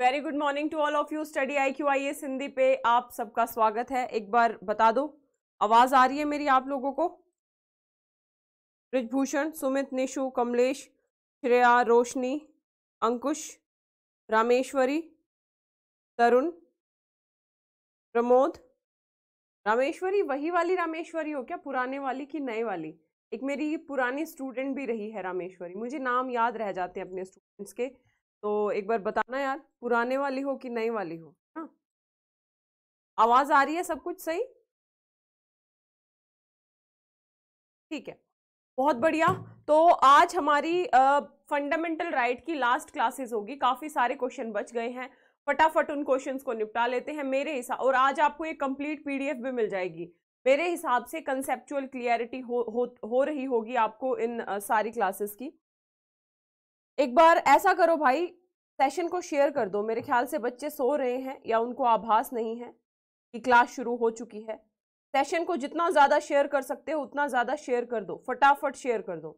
very good morning to all of you study IQ IAS आई एस सिंधी पे आप सबका स्वागत है एक बार बता दो आवाज़ आ रही है मेरी आप लोगों को ब्रिजभूषण सुमित निशु कमलेश श्रेया रोशनी अंकुश रामेश्वरी तरुण प्रमोद रामेश्वरी वही वाली रामेश्वरी हो क्या पुराने वाली की नए वाली एक मेरी पुरानी स्टूडेंट भी रही है रामेश्वरी मुझे नाम याद रह जाते हैं अपने स्टूडेंट्स के तो एक बार बताना यार पुराने वाली हो कि नई वाली हो हाँ आवाज़ आ रही है सब कुछ सही ठीक है बहुत बढ़िया तो आज हमारी फंडामेंटल राइट right की लास्ट क्लासेस होगी काफ़ी सारे क्वेश्चन बच गए हैं फटाफट उन क्वेश्चंस को निपटा लेते हैं मेरे हिसाब और आज आपको एक कंप्लीट पीडीएफ भी मिल जाएगी मेरे हिसाब से कंसेप्चुअल क्लियरिटी हो, हो हो रही होगी आपको इन आ, सारी क्लासेस की एक बार ऐसा करो भाई सेशन को शेयर कर दो मेरे ख्याल से बच्चे सो रहे हैं या उनको आभास नहीं है कि क्लास शुरू हो चुकी है सेशन को जितना ज़्यादा शेयर कर सकते हो उतना ज़्यादा शेयर कर दो फटाफट शेयर कर दो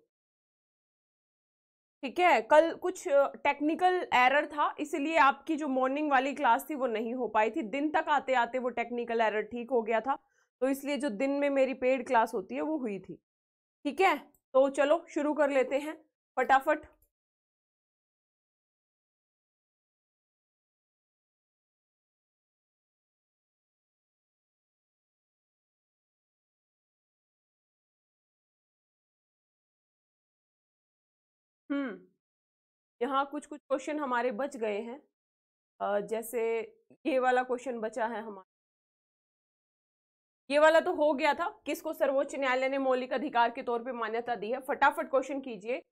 ठीक है कल कुछ टेक्निकल एरर था इसलिए आपकी जो मॉर्निंग वाली क्लास थी वो नहीं हो पाई थी दिन तक आते आते वो टेक्निकल एरर ठीक हो गया था तो इसलिए जो दिन में मेरी पेड क्लास होती है वो हुई थी ठीक है तो चलो शुरू कर लेते हैं फटाफट यहाँ कुछ कुछ क्वेश्चन हमारे बच गए हैं जैसे ये वाला क्वेश्चन बचा है हमारा ये वाला तो हो गया था किसको सर्वोच्च न्यायालय ने मौलिक अधिकार के तौर पे मान्यता दी है फटाफट क्वेश्चन कीजिए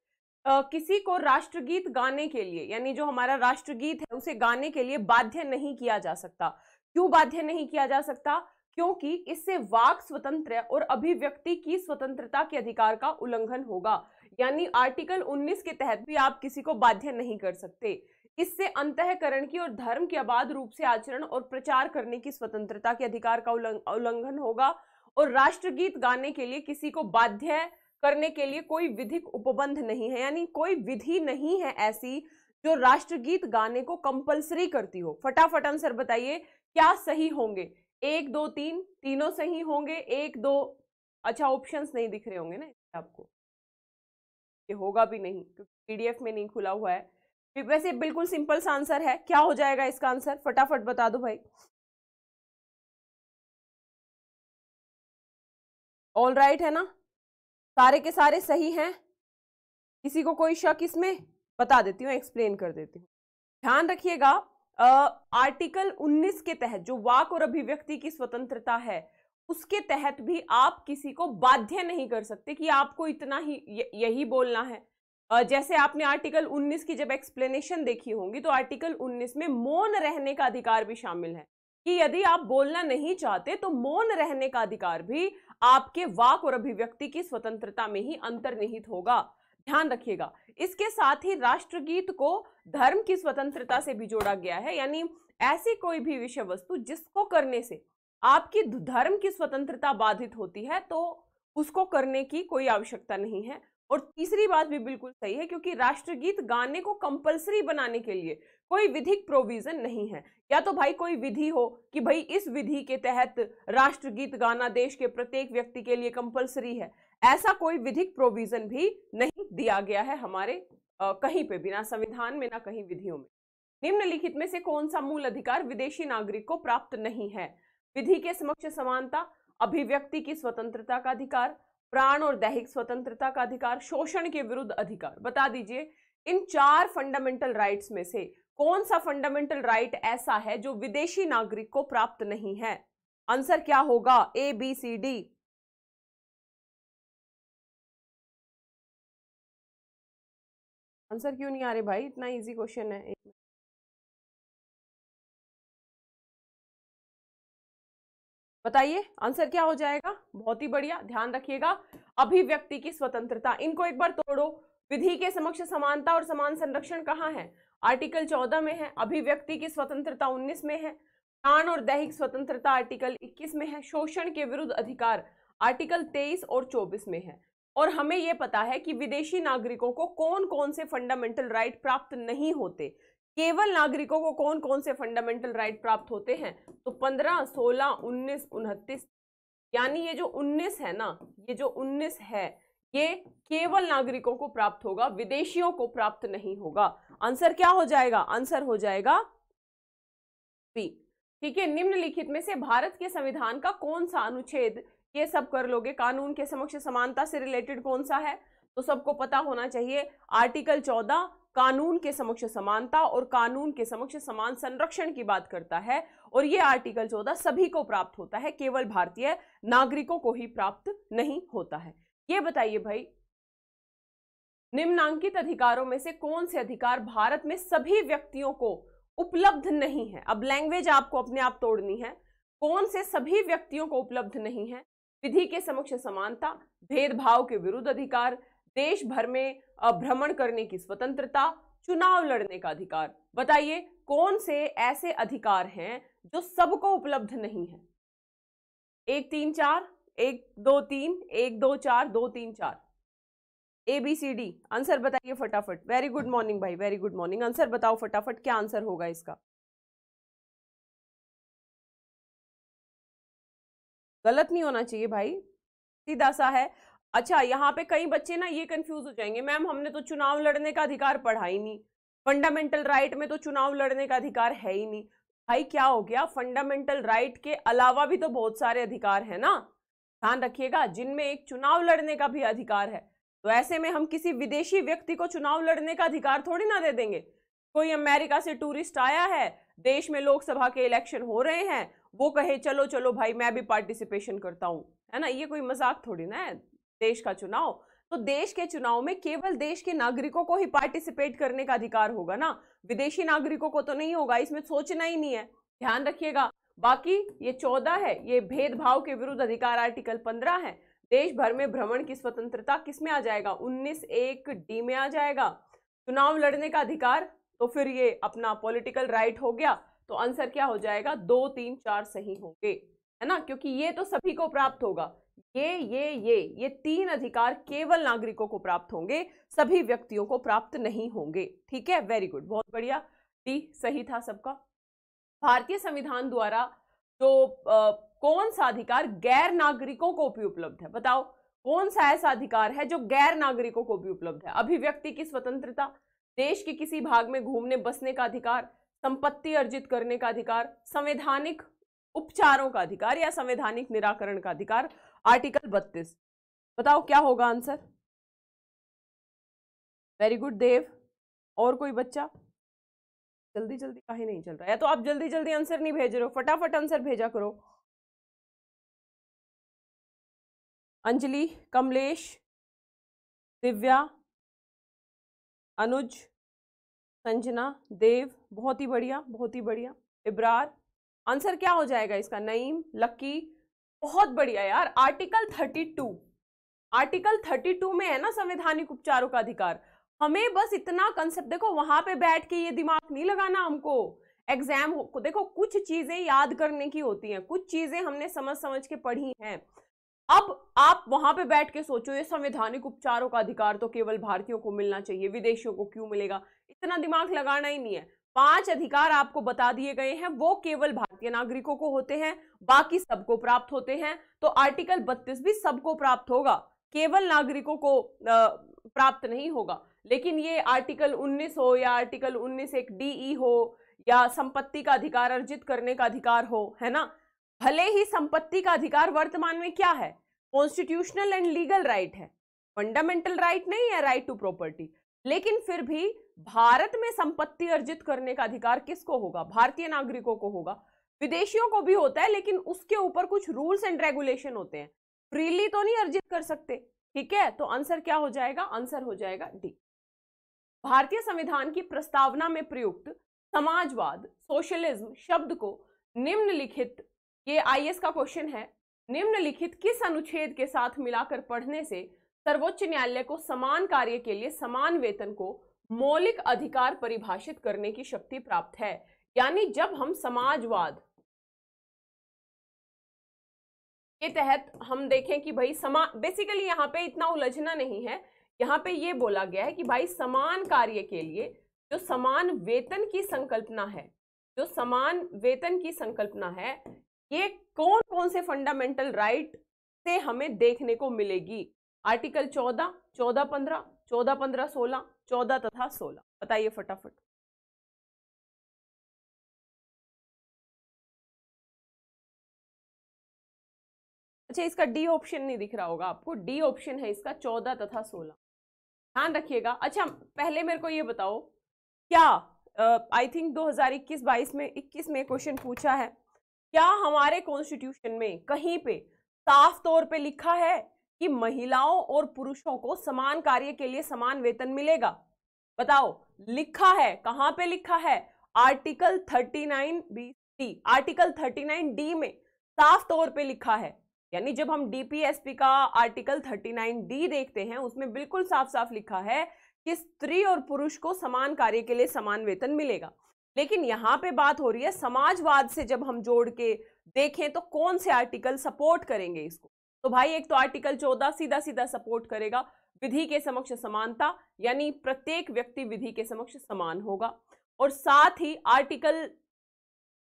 किसी को राष्ट्रगीत गाने के लिए यानी जो हमारा राष्ट्रगीत है उसे गाने के लिए बाध्य नहीं किया जा सकता क्यों बाध्य नहीं किया जा सकता क्योंकि इससे वाक स्वतंत्र और अभिव्यक्ति की स्वतंत्रता के अधिकार का उल्लंघन होगा यानी आर्टिकल 19 के तहत भी आप किसी को बाध्य नहीं कर सकते इससे अंतकरण की और धर्म के अबाध रूप से आचरण और प्रचार करने की स्वतंत्रता के अधिकार का उल्लंघन होगा और राष्ट्रगीत गाने के लिए किसी को बाध्य करने के लिए कोई विधिक उपबंध नहीं है यानी कोई विधि नहीं है ऐसी जो राष्ट्रगीत गाने को कंपलसरी करती हो फटाफट आंसर बताइए क्या सही होंगे एक दो तीन तीनों सही होंगे एक दो अच्छा ऑप्शंस नहीं दिख रहे होंगे ना आपको ये होगा भी नहीं क्योंकि पीडीएफ में नहीं खुला हुआ है वैसे बिल्कुल सिंपल सा आंसर है क्या हो जाएगा इसका आंसर फटाफट बता दो भाई ऑल राइट right है ना सारे के सारे सही हैं किसी को कोई शक इसमें बता देती हूँ एक्सप्लेन कर देती हूँ ध्यान रखिएगा आर्टिकल 19 के तहत जो वाक और अभिव्यक्ति की स्वतंत्रता है उसके तहत भी आप किसी को बाध्य नहीं कर सकते कि आपको इतना ही यही बोलना है जैसे आपने आर्टिकल 19 की जब एक्सप्लेनेशन देखी होंगी तो आर्टिकल 19 में मौन रहने का अधिकार भी शामिल है कि यदि आप बोलना नहीं चाहते तो मौन रहने का अधिकार भी आपके वाक और अभिव्यक्ति की स्वतंत्रता में ही अंतर्निहित होगा ध्यान रखिएगा इसके साथ ही राष्ट्रगीत को धर्म की स्वतंत्रता से भी जोड़ा गया है यानी ऐसी कोई भी विषय वस्तु जिसको करने से आपकी धर्म की स्वतंत्रता बाधित होती है तो उसको करने की कोई आवश्यकता नहीं है और तीसरी बात भी बिल्कुल सही है क्योंकि राष्ट्रगीत गाने को कंपलसरी बनाने के लिए कोई विधिक प्रोविजन नहीं है या तो भाई कोई विधि हो कि भाई इस विधि के तहत राष्ट्रगीत गाना देश के प्रत्येक व्यक्ति के लिए कंपलसरी है ऐसा कोई विधिक प्रोविजन भी नहीं दिया गया है हमारे आ, कहीं पे बिना संविधान में ना कहीं विधियों में निम्नलिखित में से कौन सा मूल अधिकार विदेशी नागरिक को प्राप्त नहीं है विधि के समक्ष समानता अभिव्यक्ति की स्वतंत्रता का अधिकार प्राण और दैहिक स्वतंत्रता का अधिकार शोषण के विरुद्ध अधिकार बता दीजिए इन चार फंडामेंटल राइट्स में से कौन सा फंडामेंटल राइट ऐसा है जो विदेशी नागरिक को प्राप्त नहीं है आंसर क्या होगा A B C D answer क्यों नहीं आ रहे भाई इतना इजी क्वेश्चन है एक बताइए आंसर क्या हो जाएगा बहुत ही बढ़िया ध्यान रखिएगा अभिव्यक्ति की स्वतंत्रता इनको एक बार तोड़ो विधि के समक्ष समानता और समान संरक्षण कहाँ है आर्टिकल चौदह में है अभिव्यक्ति की स्वतंत्रता उन्नीस में है प्राण और दैहिक स्वतंत्रता आर्टिकल इक्कीस में है शोषण के विरुद्ध अधिकार आर्टिकल तेईस और चौबीस में है और हमें यह पता है कि विदेशी नागरिकों को कौन कौन से फंडामेंटल राइट प्राप्त नहीं होते केवल नागरिकों को कौन कौन से फंडामेंटल राइट प्राप्त होते हैं तो पंद्रह सोलह उन्नीस उनतीस यानी ये जो उन्नीस है ना ये जो उन्नीस है ये केवल नागरिकों को प्राप्त होगा विदेशियों को प्राप्त नहीं होगा आंसर क्या हो जाएगा आंसर हो जाएगा बी ठीक है निम्नलिखित में से भारत के संविधान का कौन सा अनुच्छेद ये सब कर लोगे कानून के समक्ष समानता से रिलेटेड कौन सा है तो सबको पता होना चाहिए आर्टिकल चौदह कानून के समक्ष समानता और कानून के समक्ष समान संरक्षण की बात करता है और ये आर्टिकल चौदह सभी को प्राप्त होता है केवल भारतीय नागरिकों को ही प्राप्त नहीं होता है ये बताइए भाई निम्नांकित अधिकारों में से कौन से अधिकार भारत में सभी व्यक्तियों को उपलब्ध नहीं है अब लैंग्वेज आपको अपने आप तोड़नी है कौन से सभी व्यक्तियों को उपलब्ध नहीं है विधि के समक्ष समानता भेदभाव के विरुद्ध अधिकार देश भर में भ्रमण करने की स्वतंत्रता चुनाव लड़ने का अधिकार बताइए कौन से ऐसे अधिकार हैं जो सबको उपलब्ध नहीं है एक तीन चार एक दो तीन एक दो चार दो तीन चार A B C D answer बताइए फटाफट वेरी गुड मॉर्निंग भाई वेरी गुड मॉर्निंग आंसर बताओ फटाफट क्या आंसर होगा इसका गलत नहीं होना चाहिए भाई सीधा सा है अच्छा यहाँ पे कई बच्चे ना ये कंफ्यूज हो जाएंगे मैम हमने तो चुनाव लड़ने का अधिकार पढ़ा ही नहीं फंडामेंटल राइट में तो चुनाव लड़ने का अधिकार है ही नहीं भाई क्या हो गया फंडामेंटल राइट के अलावा भी तो बहुत सारे अधिकार हैं ना ध्यान रखिएगा जिनमें एक चुनाव लड़ने का भी अधिकार है तो ऐसे में हम किसी विदेशी व्यक्ति को चुनाव लड़ने का अधिकार थोड़ी ना दे देंगे कोई अमेरिका से टूरिस्ट आया है देश में लोकसभा के इलेक्शन हो रहे हैं वो कहे चलो चलो भाई मैं भी पार्टिसिपेशन करता हूँ है ना ये कोई मजाक थोड़ी ना है देश का चुनाव तो देश के चुनाव में केवल देश के नागरिकों को ही पार्टिसिपेट करने का अधिकार होगा ना विदेशी नागरिकों को तो नहीं होगा इसमें सोचना ही नहीं है ध्यान रखिएगा बाकी ये चौदह है ये भेदभाव के विरुद्ध अधिकार आर्टिकल पंद्रह है देश भर में भ्रमण की स्वतंत्रता किसमें आ जाएगा उन्नीस एक डी में आ जाएगा चुनाव लड़ने का अधिकार तो फिर ये अपना पॉलिटिकल राइट हो गया तो आंसर क्या हो जाएगा दो तीन चार सही होंगे है ना क्योंकि ये तो सभी को प्राप्त होगा ये ये ये ये तीन अधिकार केवल नागरिकों को प्राप्त होंगे सभी व्यक्तियों को प्राप्त नहीं होंगे ठीक है वेरी गुड बहुत बढ़िया डी सही था सबका भारतीय संविधान द्वारा जो आ, कौन सा अधिकार गैर नागरिकों को भी उपलब्ध है बताओ कौन सा ऐसा अधिकार है जो गैर नागरिकों को भी उपलब्ध है अभिव्यक्ति की स्वतंत्रता देश के किसी भाग में घूमने बसने का अधिकार संपत्ति अर्जित करने का अधिकार संवैधानिक उपचारों का अधिकार या संवैधानिक निराकरण का अधिकार आर्टिकल बत्तीस बताओ क्या होगा आंसर वेरी गुड देव और कोई बच्चा जल्दी जल्दी कहीं नहीं चल रहा है तो आप जल्दी जल्दी आंसर नहीं भेज रहे हो फटाफट आंसर भेजा करो अंजलि कमलेश दिव्या अनुज संजना देव बहुत ही बढ़िया बहुत ही बढ़िया इब्रार आंसर क्या हो जाएगा इसका नईम लक्की बहुत बढ़िया यार आर्टिकल 32 आर्टिकल 32 में है ना संवैधानिक उपचारों का अधिकार हमें बस इतना कंसेप्ट देखो वहां पे बैठ के ये दिमाग नहीं लगाना हमको एग्जाम को देखो कुछ चीजें याद करने की होती हैं कुछ चीजें हमने समझ समझ के पढ़ी हैं अब आप वहां पे बैठ के सोचो ये संवैधानिक उपचारों का अधिकार तो केवल भारतीयों को मिलना चाहिए विदेशियों को क्यों मिलेगा इतना दिमाग लगाना ही नहीं है पांच अधिकार आपको बता दिए गए हैं वो केवल भारतीय नागरिकों को होते हैं बाकी सबको प्राप्त होते हैं तो आर्टिकल बत्तीस भी सबको प्राप्त होगा केवल नागरिकों को प्राप्त नहीं होगा लेकिन ये आर्टिकल 19 हो या आर्टिकल 19 एक डीई हो या संपत्ति का अधिकार अर्जित करने का अधिकार हो है ना भले ही संपत्ति का अधिकार वर्तमान में क्या है कॉन्स्टिट्यूशनल एंड लीगल राइट है फंडामेंटल राइट नहीं है राइट टू प्रॉपर्टी लेकिन फिर भी भारत में संपत्ति अर्जित करने का अधिकार किसको होगा भारतीय नागरिकों को होगा विदेशियों को भी होता है लेकिन उसके ऊपर कुछ रूल्स एंड रेगुलेशन होते हैं फ्रीली तो नहीं अर्जित कर सकते ठीक है तो आंसर क्या हो जाएगा आंसर हो जाएगा डी भारतीय संविधान की प्रस्तावना में प्रयुक्त समाजवाद सोशलिज्म शब्द को निम्नलिखित ये आई का क्वेश्चन है निम्नलिखित किस अनुच्छेद के साथ मिलाकर पढ़ने से सर्वोच्च न्यायालय को समान कार्य के लिए समान वेतन को मौलिक अधिकार परिभाषित करने की शक्ति प्राप्त है यानी जब हम समाजवाद के तहत हम देखें कि भाई समा बेसिकली यहाँ पे इतना उलझना नहीं है यहाँ पे ये बोला गया है कि भाई समान कार्य के लिए जो समान वेतन की संकल्पना है जो समान वेतन की संकल्पना है ये कौन कौन से फंडामेंटल राइट से हमें देखने को मिलेगी आर्टिकल चौदह चौदह पंद्रह चौदह पंद्रह सोलह चौदह तथा सोलह बताइए फटाफट अच्छा इसका डी ऑप्शन नहीं दिख रहा होगा आपको डी ऑप्शन है इसका चौदह तथा सोलह ध्यान रखिएगा अच्छा पहले मेरे को ये बताओ क्या आई थिंक दो हजार इक्कीस बाईस में इक्कीस में क्वेश्चन पूछा है क्या हमारे कॉन्स्टिट्यूशन में कहीं पे साफ तौर पे लिखा है कि महिलाओं और पुरुषों को समान कार्य के लिए समान वेतन मिलेगा बताओ लिखा है कहां पे लिखा है article 39 B D article 39 D में साफ तौर पे लिखा है यानी जब हम डीपीएसपी का आर्टिकल 39 डी देखते हैं उसमें बिल्कुल साफ साफ लिखा है कि स्त्री और पुरुष को समान कार्य के लिए समान वेतन मिलेगा लेकिन यहाँ पे बात हो रही है समाजवाद से जब हम जोड़ के देखें तो कौन से आर्टिकल सपोर्ट करेंगे इसको तो भाई एक तो आर्टिकल चौदह सीधा सीधा सपोर्ट करेगा विधि के समक्ष समानता यानी प्रत्येक व्यक्ति विधि के समक्ष समान होगा और साथ ही आर्टिकल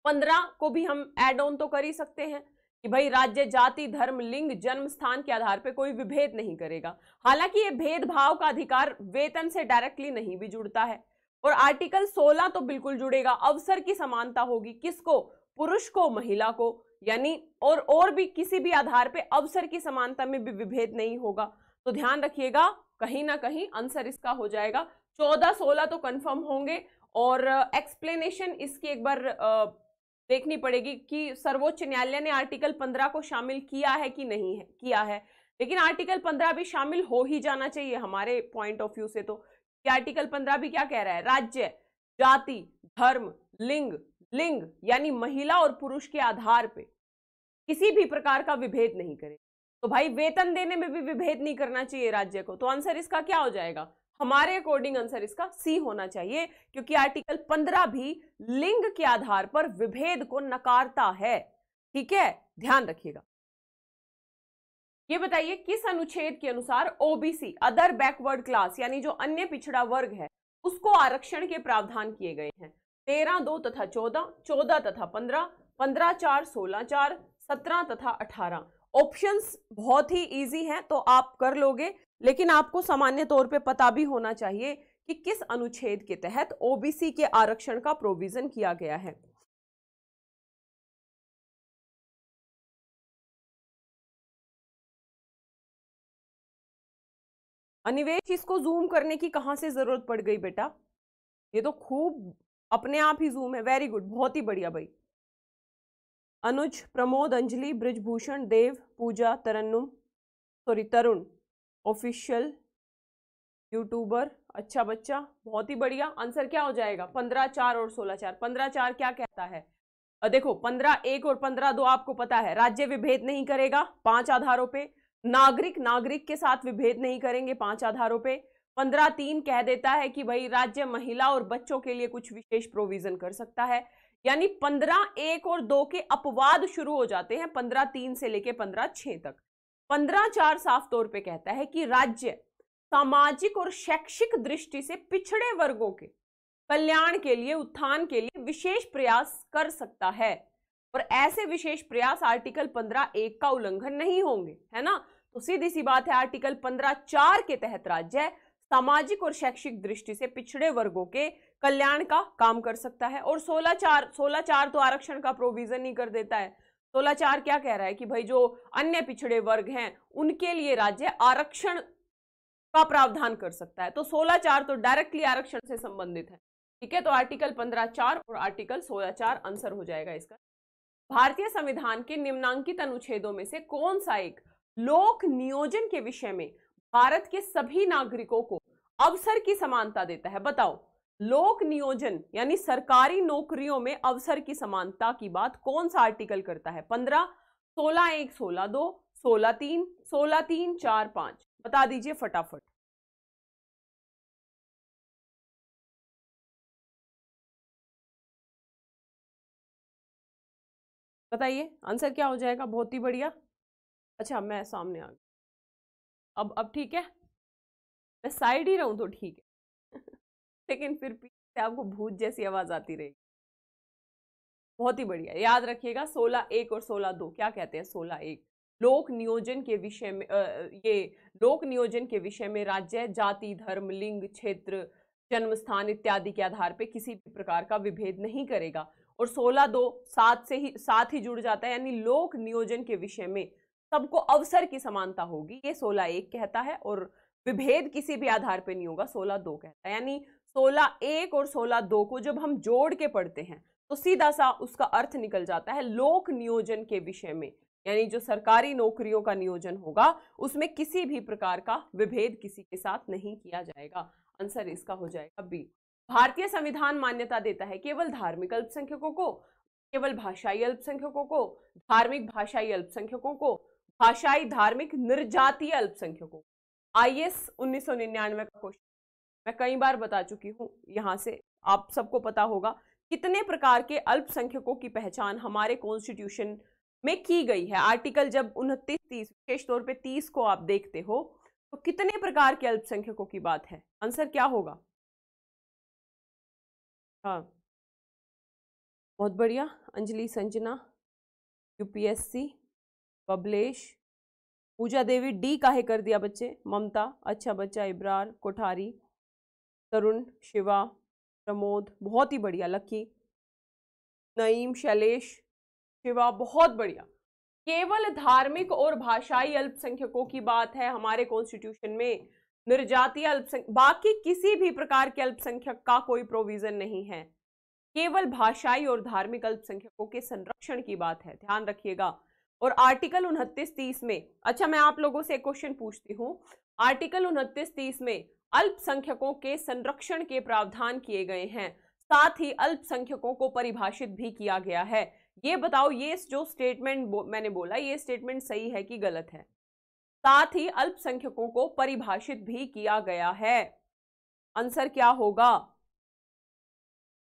पंद्रह को भी हम एड ऑन तो कर ही सकते हैं कि भाई राज्य जाति धर्म लिंग जन्म स्थान के आधार पर कोई विभेद नहीं करेगा हालांकि ये भेदभाव का अधिकार वेतन से डायरेक्टली नहीं भी जुड़ता है और आर्टिकल 16 तो बिल्कुल जुड़ेगा अवसर की समानता होगी किसको पुरुष को महिला को यानी और और भी किसी भी आधार पे अवसर की समानता में भी विभेद नहीं होगा तो ध्यान रखिएगा कहीं ना कहीं आंसर इसका हो जाएगा चौदह सोलह तो कंफर्म होंगे और एक्सप्लेनेशन इसकी एक बार देखनी पड़ेगी कि सर्वोच्च न्यायालय ने आर्टिकल पंद्रह को शामिल किया है कि नहीं है किया है लेकिन आर्टिकल पंद्रह भी शामिल हो ही जाना चाहिए हमारे पॉइंट ऑफ व्यू से तो कि आर्टिकल पंद्रह भी क्या कह रहा है राज्य जाति धर्म लिंग लिंग यानी महिला और पुरुष के आधार पे किसी भी प्रकार का विभेद नहीं करें तो भाई वेतन देने में भी विभेद नहीं करना चाहिए राज्य को तो आंसर इसका क्या हो जाएगा हमारे अकॉर्डिंग आंसर इसका सी होना चाहिए क्योंकि आर्टिकल पंद्रह भी लिंग के आधार पर विभेद को नकारता है ठीक है ध्यान रखिएगा ये बताइए किस अनुच्छेद के अनुसार ओबीसी अदर बैकवर्ड क्लास यानी जो अन्य पिछड़ा वर्ग है उसको आरक्षण के प्रावधान किए गए हैं तेरह दो तथा चौदह चौदह तथा पंद्रह पंद्रह चार सोलह चार सत्रह तथा अठारह ऑप्शंस बहुत ही इजी हैं तो आप कर लोगे लेकिन आपको सामान्य तौर पे पता भी होना चाहिए कि किस अनुच्छेद के तहत ओबीसी के आरक्षण का प्रोविजन किया गया है अनिवेश इसको जूम करने की कहां से जरूरत पड़ गई बेटा ये तो खूब अपने आप ही जूम है वेरी गुड बहुत ही बढ़िया भाई Anuj Pramod Anjali Brijbhushan Dev Pooja Tarannum sorry Tarun official YouTuber अच्छा बच्चा बहुत ही बढ़िया आंसर क्या हो जाएगा पंद्रह चार और सोलह चार पंद्रह चार क्या कहता है देखो पंद्रह एक और पंद्रह दो आपको पता है राज्य विभेद नहीं करेगा पांच आधारों पे नागरिक नागरिक के साथ विभेद नहीं करेंगे पांच आधारों पे पंद्रह तीन कह देता है कि भाई राज्य महिला और बच्चों के लिए कुछ विशेष प्रोविजन कर सकता है यानी पंद्रह एक और दो के अपवाद शुरू हो जाते हैं पंद्रह तीन से लेके पंद्रह छह तक पंद्रह चार साफ तौर पे कहता है कि राज्य सामाजिक और शैक्षिक दृष्टि से पिछड़े वर्गों के कल्याण के लिए उत्थान के लिए विशेष प्रयास कर सकता है और ऐसे विशेष प्रयास आर्टिकल पंद्रह एक का उल्लंघन नहीं होंगे है ना तो सीधी सी बात है आर्टिकल पंद्रह चार के तहत राज्य सामाजिक और शैक्षिक दृष्टि से पिछड़े वर्गों के कल्याण का काम कर सकता है और सोलह चार सोलह चार तो आरक्षण का प्रोविजन ही कर देता है सोलह चार क्या कह रहा है कि भाई जो अन्य पिछड़े वर्ग हैं उनके लिए राज्य आरक्षण का प्रावधान कर सकता है तो सोलह चार तो डायरेक्टली आरक्षण से संबंधित है ठीक है तो आर्टिकल पंद्रह चार और आर्टिकल सोलह चार आंसर हो जाएगा इसका भारतीय संविधान के निम्नांकित अनुच्छेदों में से कौन सा एक लोक नियोजन के विषय में भारत के सभी नागरिकों को अवसर की समानता देता है बताओ लोक नियोजन यानी सरकारी नौकरियों में अवसर की समानता की बात कौन सा आर्टिकल करता है पंद्रह सोलह एक सोलह दो सोलह तीन सोलह तीन चार पांच बता दीजिए फटाफट बताइए आंसर क्या हो जाएगा बहुत ही बढ़िया अच्छा मैं सामने आ गई अब अब ठीक है मैं साइड ही रहूं तो ठीक है लेकिन फिर पीछे से आपको भूत जैसी आवाज़ आती रहेगी बहुत ही बढ़िया याद रखिएगा सोलह एक और सोलह दो क्या कहते हैं सोलह एक लोक नियोजन के विषय में आ, ये लोक नियोजन के विषय में राज्य जाति धर्म लिंग क्षेत्र जन्म स्थान इत्यादि के आधार पर किसी भी प्रकार का विभेद नहीं करेगा और सोलह दो सात से ही साथ ही जुड़ जाता है यानी लोक नियोजन के विषय में सबको अवसर की समानता होगी ये सोलह एक कहता है और विभेद किसी भी आधार पर नहीं होगा सोलह दो कहता है यानी सोलह एक और सोलह दो को जब हम जोड़ के पढ़ते हैं तो सीधा सा उसका अर्थ निकल जाता है लोक नियोजन के विषय में यानी जो सरकारी नौकरियों का नियोजन होगा उसमें किसी भी प्रकार का विभेद किसी के साथ नहीं किया जाएगा आंसर इसका हो जाएगा बी भारतीय संविधान मान्यता देता है केवल धार्मिक अल्पसंख्यकों को केवल भाषाई अल्पसंख्यकों को धार्मिक भाषाई अल्पसंख्यकों को भाषाई धार्मिक निर्जातीय अल्पसंख्यकों को आई एस उन्नीस सौ निन्यानवे का क्वेश्चन मैं कई बार बता चुकी हूँ यहाँ से आप सबको पता होगा कितने प्रकार के अल्पसंख्यकों की पहचान हमारे कॉन्स्टिट्यूशन में की गई है आर्टिकल जब उनतीस तीस विशेष तौर पे तीस को आप देखते हो तो कितने प्रकार के अल्पसंख्यकों की बात है आंसर क्या होगा हाँ बहुत बढ़िया अंजलि संजना यूपीएससी पब्लेश पूजा देवी डी काहे कर दिया बच्चे ममता अच्छा बच्चा इब्रार कोठारी तरुण शिवा प्रमोद बहुत ही बढ़िया लक्की नईम शैलेश शिवा बहुत बढ़िया केवल धार्मिक और भाषाई अल्पसंख्यकों की बात है हमारे कॉन्स्टिट्यूशन में निर्जातीय अल्पसंख्यक बाकी किसी भी प्रकार के अल्पसंख्यक का कोई प्रोविजन नहीं है केवल भाषाई और धार्मिक अल्पसंख्यकों के संरक्षण की बात है ध्यान रखिएगा और आर्टिकल उनतीस तीस में अच्छा मैं आप लोगों से क्वेश्चन पूछती हूँ आर्टिकल उनतीस तीस में अल्पसंख्यकों के संरक्षण के प्रावधान किए गए हैं साथ ही अल्पसंख्यकों को परिभाषित भी किया गया है ये बताओ ये जो स्टेटमेंट बो, मैंने बोला ये स्टेटमेंट सही है कि गलत है साथ ही अल्पसंख्यकों को परिभाषित भी किया गया है आंसर क्या होगा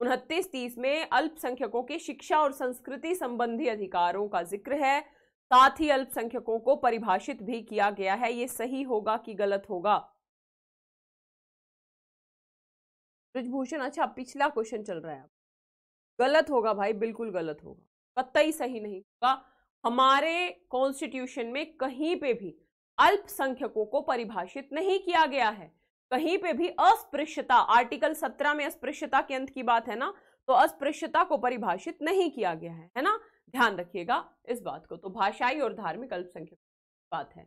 उनतीस तीस में अल्पसंख्यकों के शिक्षा और संस्कृति संबंधी अधिकारों का जिक्र है साथ ही अल्पसंख्यकों को परिभाषित भी किया गया है ये सही होगा कि गलत होगा ब्रजभूषण अच्छा पिछला क्वेश्चन चल रहा है गलत होगा भाई बिल्कुल गलत होगा ही सही नहीं होगा हमारे कॉन्स्टिट्यूशन में कहीं पे भी अल्पसंख्यकों को परिभाषित नहीं किया गया है कहीं पे भी अस्पृश्यता आर्टिकल सत्रह में अस्पृश्यता के अंत की बात है ना तो अस्पृश्यता को परिभाषित नहीं किया गया है है ना ध्यान रखिएगा इस बात को तो भाषाई और धार्मिक अल्पसंख्यक बात है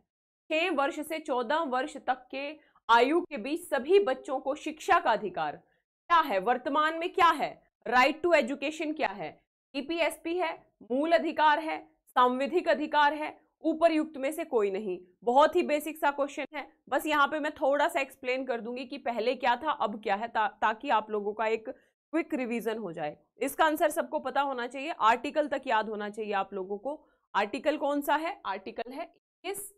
छह वर्ष से चौदह वर्ष तक के आयु के बीच सभी बच्चों को शिक्षा का अधिकार क्या है वर्तमान में क्या है राइट टू एजुकेशन क्या है ईपीएसपी e है मूल अधिकार है सांविधिक अधिकार है उपरयुक्त में से कोई नहीं बहुत ही बेसिक सा क्वेश्चन है बस यहाँ पे मैं थोड़ा सा एक्सप्लेन कर दूंगी कि पहले क्या था अब क्या है ता, ताकि आप लोगों का एक क्विक रिवीजन हो जाए इसका आंसर सबको पता होना चाहिए आर्टिकल तक याद होना चाहिए आप लोगों को आर्टिकल कौन सा है आर्टिकल है इक्कीस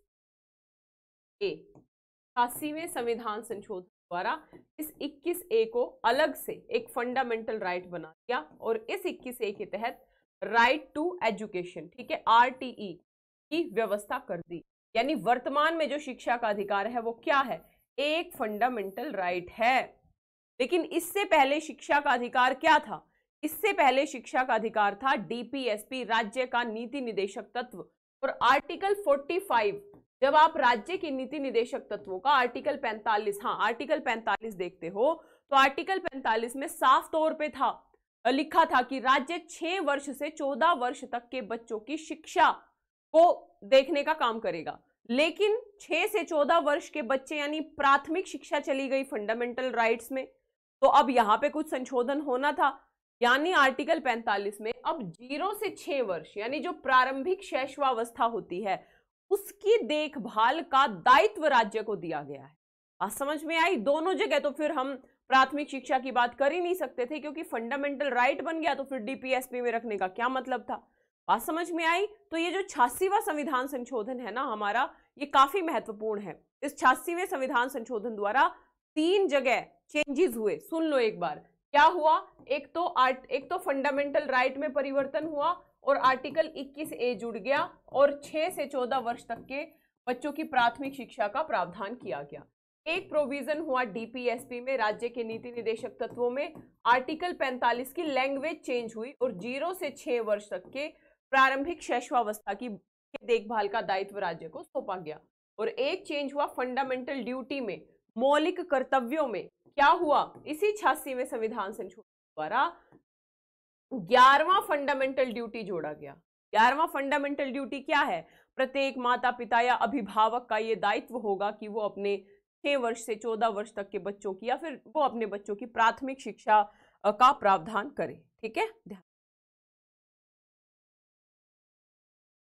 ए छियासीवें संविधान संशोधन द्वारा इस 21 ए को अलग से एक फंडामेंटल राइट right बना दिया और इस 21 ए के तहत राइट टू एजुकेशन ठीक है आर e की व्यवस्था कर दी यानी वर्तमान में जो शिक्षा का अधिकार है वो क्या है एक फंडामेंटल राइट right है लेकिन इससे पहले शिक्षा का अधिकार क्या था इससे पहले शिक्षा का अधिकार था डीपीएसपी राज्य का नीति निदेशक तत्व और आर्टिकल 45 जब आप राज्य के नीति निदेशक तत्वों का आर्टिकल 45 हाँ आर्टिकल 45 देखते हो तो आर्टिकल 45 में साफ तौर पे था लिखा था कि राज्य छह वर्ष से चौदह वर्ष तक के बच्चों की शिक्षा को देखने का काम करेगा लेकिन छह से चौदह वर्ष के बच्चे यानी प्राथमिक शिक्षा चली गई फंडामेंटल राइट्स में तो अब यहाँ पे कुछ संशोधन होना था यानी आर्टिकल 45 में अब जीरो से छः वर्ष यानी जो प्रारंभिक शैशवावस्था होती है उसकी देखभाल का दायित्व राज्य को दिया गया है आज समझ में आई दोनों जगह तो फिर हम प्राथमिक शिक्षा की बात कर ही नहीं सकते थे क्योंकि फंडामेंटल राइट बन गया तो फिर डीपीएसपी में रखने का क्या मतलब था बात समझ में आई तो ये जो छियासीवा संविधान संशोधन है ना हमारा ये काफी महत्वपूर्ण है इस छियासीवें संविधान संशोधन द्वारा तीन जगह चेंजेस हुए सुन लो एक बार क्या हुआ एक तो आर्ट एक तो फंडामेंटल राइट में परिवर्तन हुआ और आर्टिकल 21 ए जुड़ गया और 6 से 14 वर्ष तक के बच्चों की प्राथमिक शिक्षा का प्रावधान किया गया एक प्रोविजन हुआ डीपीएसपी में राज्य के नीति निदेशक तत्वों में आर्टिकल 45 की लैंग्वेज चेंज हुई और जीरो से छह वर्ष तक के प्रारंभिक शैशवावस्था की देखभाल का दायित्व राज्य को सौंपा गया और एक चेंज हुआ फंडामेंटल ड्यूटी में मौलिक कर्तव्यों में क्या हुआ इसी छासी में संविधान संशोधन द्वारा ग्यारहवा फंडामेंटल ड्यूटी जोड़ा गया ग्यारहवा फंडामेंटल ड्यूटी क्या है प्रत्येक माता पिता या अभिभावक का ये दायित्व होगा कि वो अपने छह वर्ष से चौदह वर्ष तक के बच्चों की या फिर वो अपने बच्चों की प्राथमिक शिक्षा का प्रावधान करे ठीक है ध्यान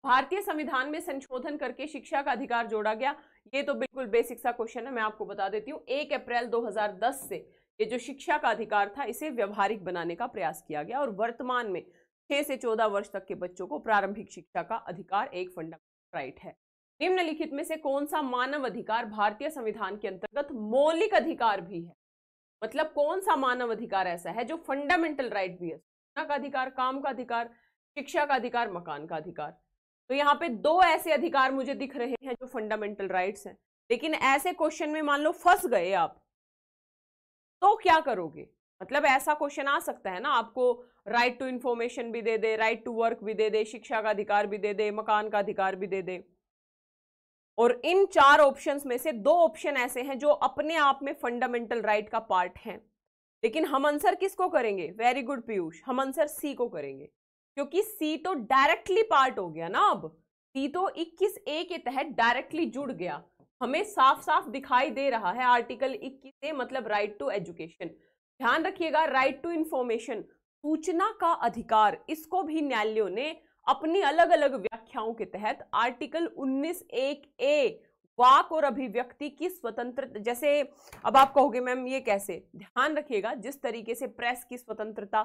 भारतीय संविधान में संशोधन करके शिक्षा का अधिकार जोड़ा गया ये तो बिल्कुल बेसिक सा क्वेश्चन है मैं आपको बता देती हूँ एक अप्रैल 2010 से ये जो शिक्षा का अधिकार था इसे व्यवहारिक बनाने का प्रयास किया गया और वर्तमान में छह से चौदह वर्ष तक के बच्चों को प्रारंभिक शिक्षा का अधिकार एक फंडामेंटल राइट है निम्नलिखित में से कौन सा मानव अधिकार भारतीय संविधान के अंतर्गत मौलिक अधिकार भी है मतलब कौन सा मानव अधिकार ऐसा है जो फंडामेंटल राइट भी है सूचना का अधिकार काम का अधिकार शिक्षा का अधिकार मकान का अधिकार तो यहाँ पे दो ऐसे अधिकार मुझे दिख रहे हैं जो फंडामेंटल राइट्स हैं लेकिन ऐसे क्वेश्चन में मान लो फंस गए आप तो क्या करोगे मतलब ऐसा क्वेश्चन आ सकता है ना आपको राइट टू इंफॉर्मेशन भी दे दे राइट टू वर्क भी दे दे शिक्षा का अधिकार भी दे दे मकान का अधिकार भी दे दे और इन चार ऑप्शंस में से दो ऑप्शन ऐसे हैं जो अपने आप में फंडामेंटल राइट का पार्ट हैं लेकिन हम आंसर किसको करेंगे वेरी गुड पीयूष हम आंसर सी को करेंगे क्योंकि सी तो डायरेक्टली पार्ट हो गया ना अब सी तो 21 ए के तहत डायरेक्टली जुड़ गया हमें साफ साफ दिखाई दे रहा है आर्टिकल 21 ए मतलब राइट टू एजुकेशन ध्यान रखिएगा राइट टू इंफॉर्मेशन सूचना का अधिकार इसको भी न्यायालयों ने अपनी अलग अलग व्याख्याओं के तहत आर्टिकल उन्नीस एक ए वाक और अभिव्यक्ति की स्वतंत्रता जैसे अब आप कहोगे मैम ये कैसे ध्यान रखिएगा जिस तरीके से प्रेस की स्वतंत्रता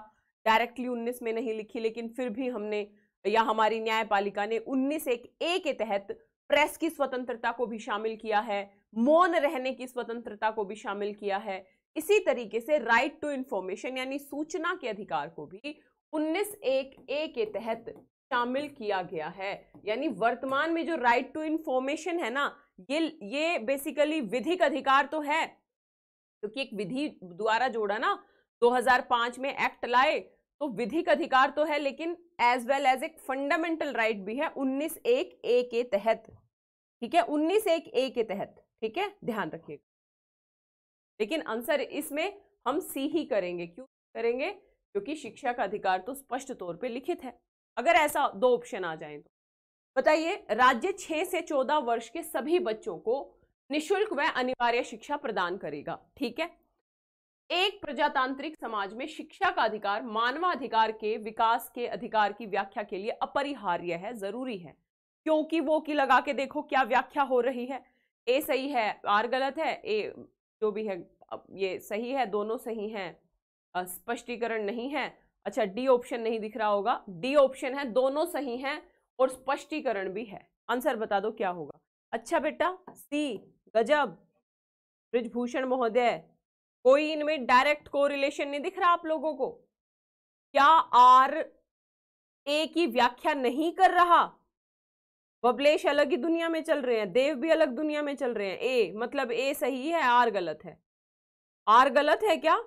डायरेक्टली 19 में नहीं लिखी लेकिन फिर भी हमने या हमारी न्यायपालिका ने उन्नीस एक ए के तहत प्रेस की स्वतंत्रता को भी शामिल किया है मौन रहने की स्वतंत्रता को भी शामिल किया है इसी तरीके से राइट टू इंफॉर्मेशन यानी सूचना के अधिकार को भी उन्नीस एक ए के तहत शामिल किया गया है यानी वर्तमान में जो राइट टू इंफॉर्मेशन है ना ये ये बेसिकली विधिक अधिकार तो है क्योंकि तो एक विधि द्वारा जोड़ा ना 2005 में एक्ट लाए तो विधिक अधिकार तो है लेकिन एज वेल एज एक फंडामेंटल राइट भी है उन्नीस एक ए के तहत ठीक है उन्नीस एक ए के तहत ठीक है ध्यान रखिएगा लेकिन आंसर इसमें हम सी ही करेंगे क्यों करेंगे क्योंकि शिक्षा का अधिकार तो स्पष्ट तौर पे लिखित है अगर ऐसा दो ऑप्शन आ जाए तो बताइए राज्य छह से चौदह वर्ष के सभी बच्चों को निःशुल्क व अनिवार्य शिक्षा प्रदान करेगा ठीक है एक प्रजातांत्रिक समाज में शिक्षा का अधिकार मानवाधिकार के विकास के अधिकार की व्याख्या के लिए अपरिहार्य है जरूरी है क्योंकि वो की लगा के देखो क्या व्याख्या हो रही है ए सही है आर गलत है ए जो भी है ये सही है दोनों सही हैं स्पष्टीकरण नहीं है अच्छा डी ऑप्शन नहीं दिख रहा होगा डी ऑप्शन है दोनों सही हैं और स्पष्टीकरण भी है आंसर बता दो क्या होगा अच्छा बेटा सी गजब ब्रिजभूषण महोदय कोई इनमें डायरेक्ट कोरिलेशन नहीं दिख रहा आप लोगों को क्या आर ए की व्याख्या नहीं कर रहा बबलेश अलग ही दुनिया में चल रहे हैं देव भी अलग दुनिया में चल रहे हैं ए मतलब ए सही है आर गलत है आर गलत है क्या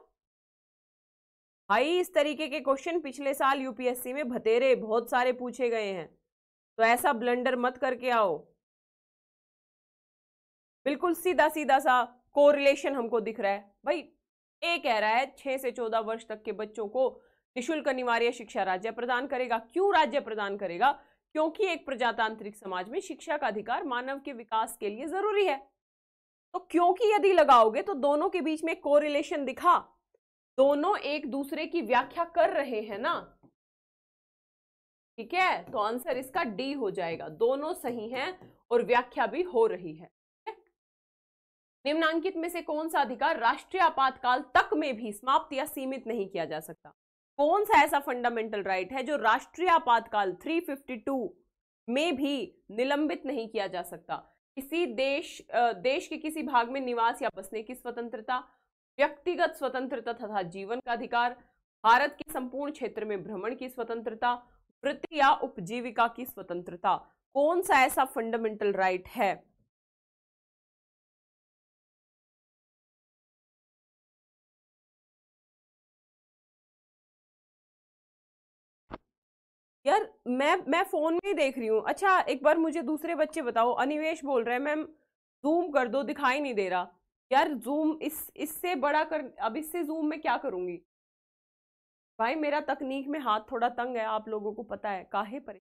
भाई इस तरीके के क्वेश्चन पिछले साल यूपीएससी में भतेरे बहुत सारे पूछे गए हैं तो ऐसा ब्लंडर मत करके आओ बिल्कुल सीधा सीधा सा कोरिलेशन हमको दिख रहा है भाई ए कह रहा है छह से चौदह वर्ष तक के बच्चों को निःशुल्क अनिवार्य शिक्षा राज्य प्रदान करेगा क्यों राज्य प्रदान करेगा क्योंकि एक प्रजातांत्रिक समाज में शिक्षा का अधिकार मानव के विकास के लिए जरूरी है तो क्योंकि यदि लगाओगे तो दोनों के बीच में कोरिलेशन दिखा दोनों एक दूसरे की व्याख्या कर रहे हैं ना ठीक है तो आंसर इसका डी हो जाएगा दोनों सही हैं और व्याख्या भी हो रही है निम्नांकित में से कौन सा अधिकार राष्ट्रीय आपातकाल तक में भी समाप्त या सीमित नहीं किया जा सकता कौन सा ऐसा फंडामेंटल राइट है जो राष्ट्रीय आपातकाल 352 में भी निलंबित नहीं किया जा सकता किसी देश देश के किसी भाग में निवास या बसने की स्वतंत्रता व्यक्तिगत स्वतंत्रता तथा जीवन का अधिकार भारत के संपूर्ण क्षेत्र में भ्रमण की स्वतंत्रता वृत्ति या उपजीविका की स्वतंत्रता कौन सा ऐसा फंडामेंटल राइट है यार मैं मैं फ़ोन में ही देख रही हूँ अच्छा एक बार मुझे दूसरे बच्चे बताओ अनिवेश बोल रहे हैं मैम जूम कर दो दिखाई नहीं दे रहा यार जूम इस इससे बड़ा कर अब इससे जूम में क्या करूँगी भाई मेरा तकनीक में हाथ थोड़ा तंग है आप लोगों को पता है काहे पर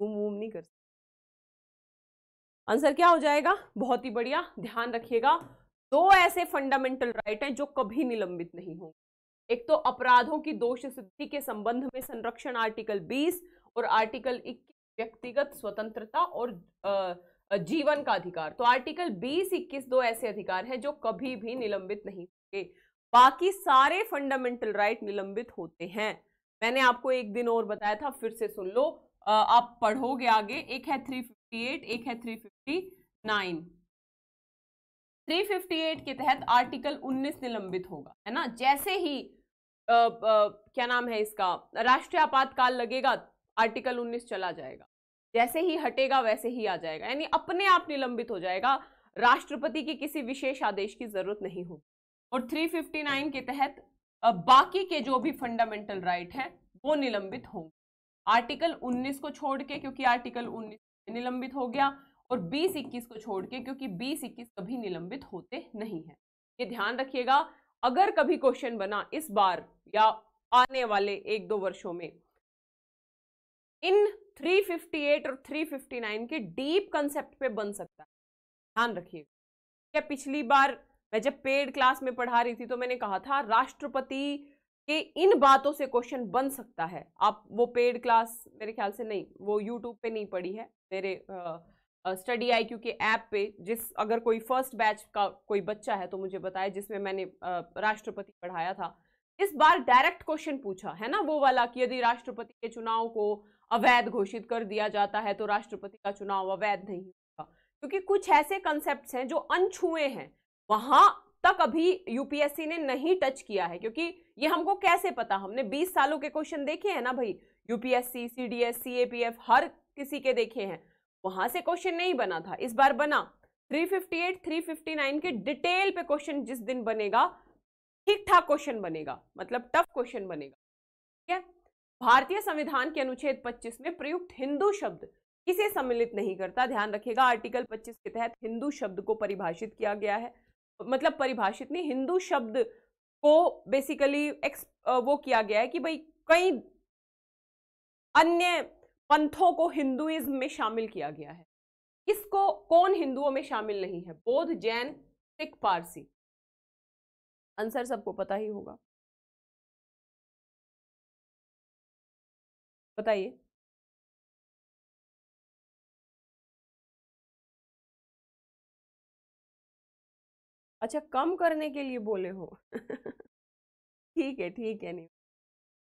जूम वूम नहीं कर सकते आंसर क्या हो जाएगा बहुत ही बढ़िया ध्यान रखिएगा दो ऐसे फंडामेंटल राइट हैं जो कभी निलंबित नहीं होंगे एक तो अपराधों की दोष सिद्धि के संबंध में संरक्षण आर्टिकल 20 और आर्टिकल 21 व्यक्तिगत स्वतंत्रता और जीवन का अधिकार तो आर्टिकल 20 21 दो ऐसे अधिकार हैं जो कभी भी निलंबित नहीं होंगे बाकी सारे फंडामेंटल राइट निलंबित होते हैं मैंने आपको एक दिन और बताया था फिर से सुन लो आप पढ़ोगे आगे एक है एट एक है फिफ्टी 358 के तहत आर्टिकल 19 निलंबित होगा है ना जैसे ही क्या नाम है इसका राष्ट्रीय आपातकाल लगेगा आर्टिकल 19 चला जाएगा जैसे ही हटेगा वैसे ही आ जाएगा यानी अपने आप निलंबित हो जाएगा राष्ट्रपति की किसी विशेष आदेश की जरूरत नहीं होगी और 359 के तहत बाकी के जो भी फंडामेंटल राइट है वो निलंबित होंगे आर्टिकल 19 को छोड़ के क्योंकि आर्टिकल 19 निलंबित हो गया और बीस इक्कीस को छोड़ के क्योंकि बीस इक्कीस कभी निलंबित होते नहीं है ये ध्यान रखिएगा अगर कभी क्वेश्चन बना इस बार या आने वाले एक दो वर्षों में इन 358 और 359 के डीप कंसेप्ट पे बन सकता है ध्यान रखिए क्या पिछली बार मैं जब पेड क्लास में पढ़ा रही थी तो मैंने कहा था राष्ट्रपति के इन बातों से क्वेश्चन बन सकता है आप वो पेड क्लास मेरे ख्याल से नहीं वो यूट्यूब पे नहीं पढ़ी है मेरे आ, स्टडी आई क्यू के ऐप पे जिस अगर कोई फर्स्ट बैच का कोई बच्चा है तो मुझे बताए जिसमें मैंने राष्ट्रपति पढ़ाया था इस बार डायरेक्ट क्वेश्चन पूछा है ना वो वाला कि यदि राष्ट्रपति के चुनाव को अवैध घोषित कर दिया जाता है तो राष्ट्रपति का चुनाव अवैध नहीं होगा क्योंकि कुछ ऐसे कंसेप्ट हैं जो अनछुए हैं वहां तक अभी यूपीएससी ने नहीं टच किया है क्योंकि ये हमको कैसे पता हमने 20 सालों के क्वेश्चन देखे हैं ना भाई यूपीएससी सी डी हर किसी के देखे हैं वहां से क्वेश्चन नहीं बना था इस बार बना 358, 359 के डिटेल पे क्वेश्चन जिस दिन बनेगा ठीक ठाक क्वेश्चन बनेगा मतलब टफ क्वेश्चन बनेगा ठीक है भारतीय संविधान के अनुच्छेद 25 में प्रयुक्त हिंदू शब्द किसे सम्मिलित नहीं करता ध्यान रखिएगा आर्टिकल 25 के तहत हिंदू शब्द को परिभाषित किया गया है मतलब परिभाषित नहीं हिंदू शब्द को बेसिकली एक्स वो किया गया है कि भाई कई अन्य पंथों को हिंदुइज्म में शामिल किया गया है किसको कौन हिंदुओं में शामिल नहीं है बौद्ध जैन सिख पारसी आंसर सबको पता ही होगा बताइए अच्छा कम करने के लिए बोले हो ठीक है ठीक है नहीं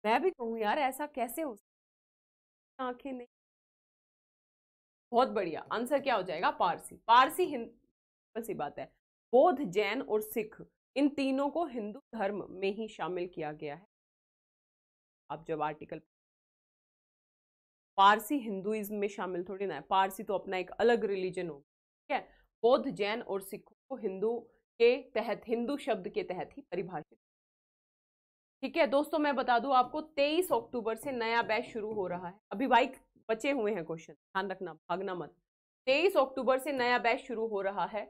मैं भी कहूँ यार ऐसा कैसे हो आंखें नहीं बहुत बढ़िया आंसर क्या हो जाएगा पारसी पारसी हिंदू सी बात है बौद्ध जैन और सिख इन तीनों को हिंदू धर्म में ही शामिल किया गया है आप जब आर्टिकल पारसी हिंदुइज्म में शामिल थोड़ी ना है पारसी तो अपना एक अलग रिलीजन हो ठीक है बौद्ध जैन और सिखों को हिंदू के तहत हिंदू शब्द के तहत ही परिभाषित ठीक है दोस्तों मैं बता दूं आपको 23 अक्टूबर से नया बैच शुरू हो रहा है अभी भाई बचे हुए हैं क्वेश्चन ध्यान रखना भागना मत 23 अक्टूबर से नया बैच शुरू हो रहा है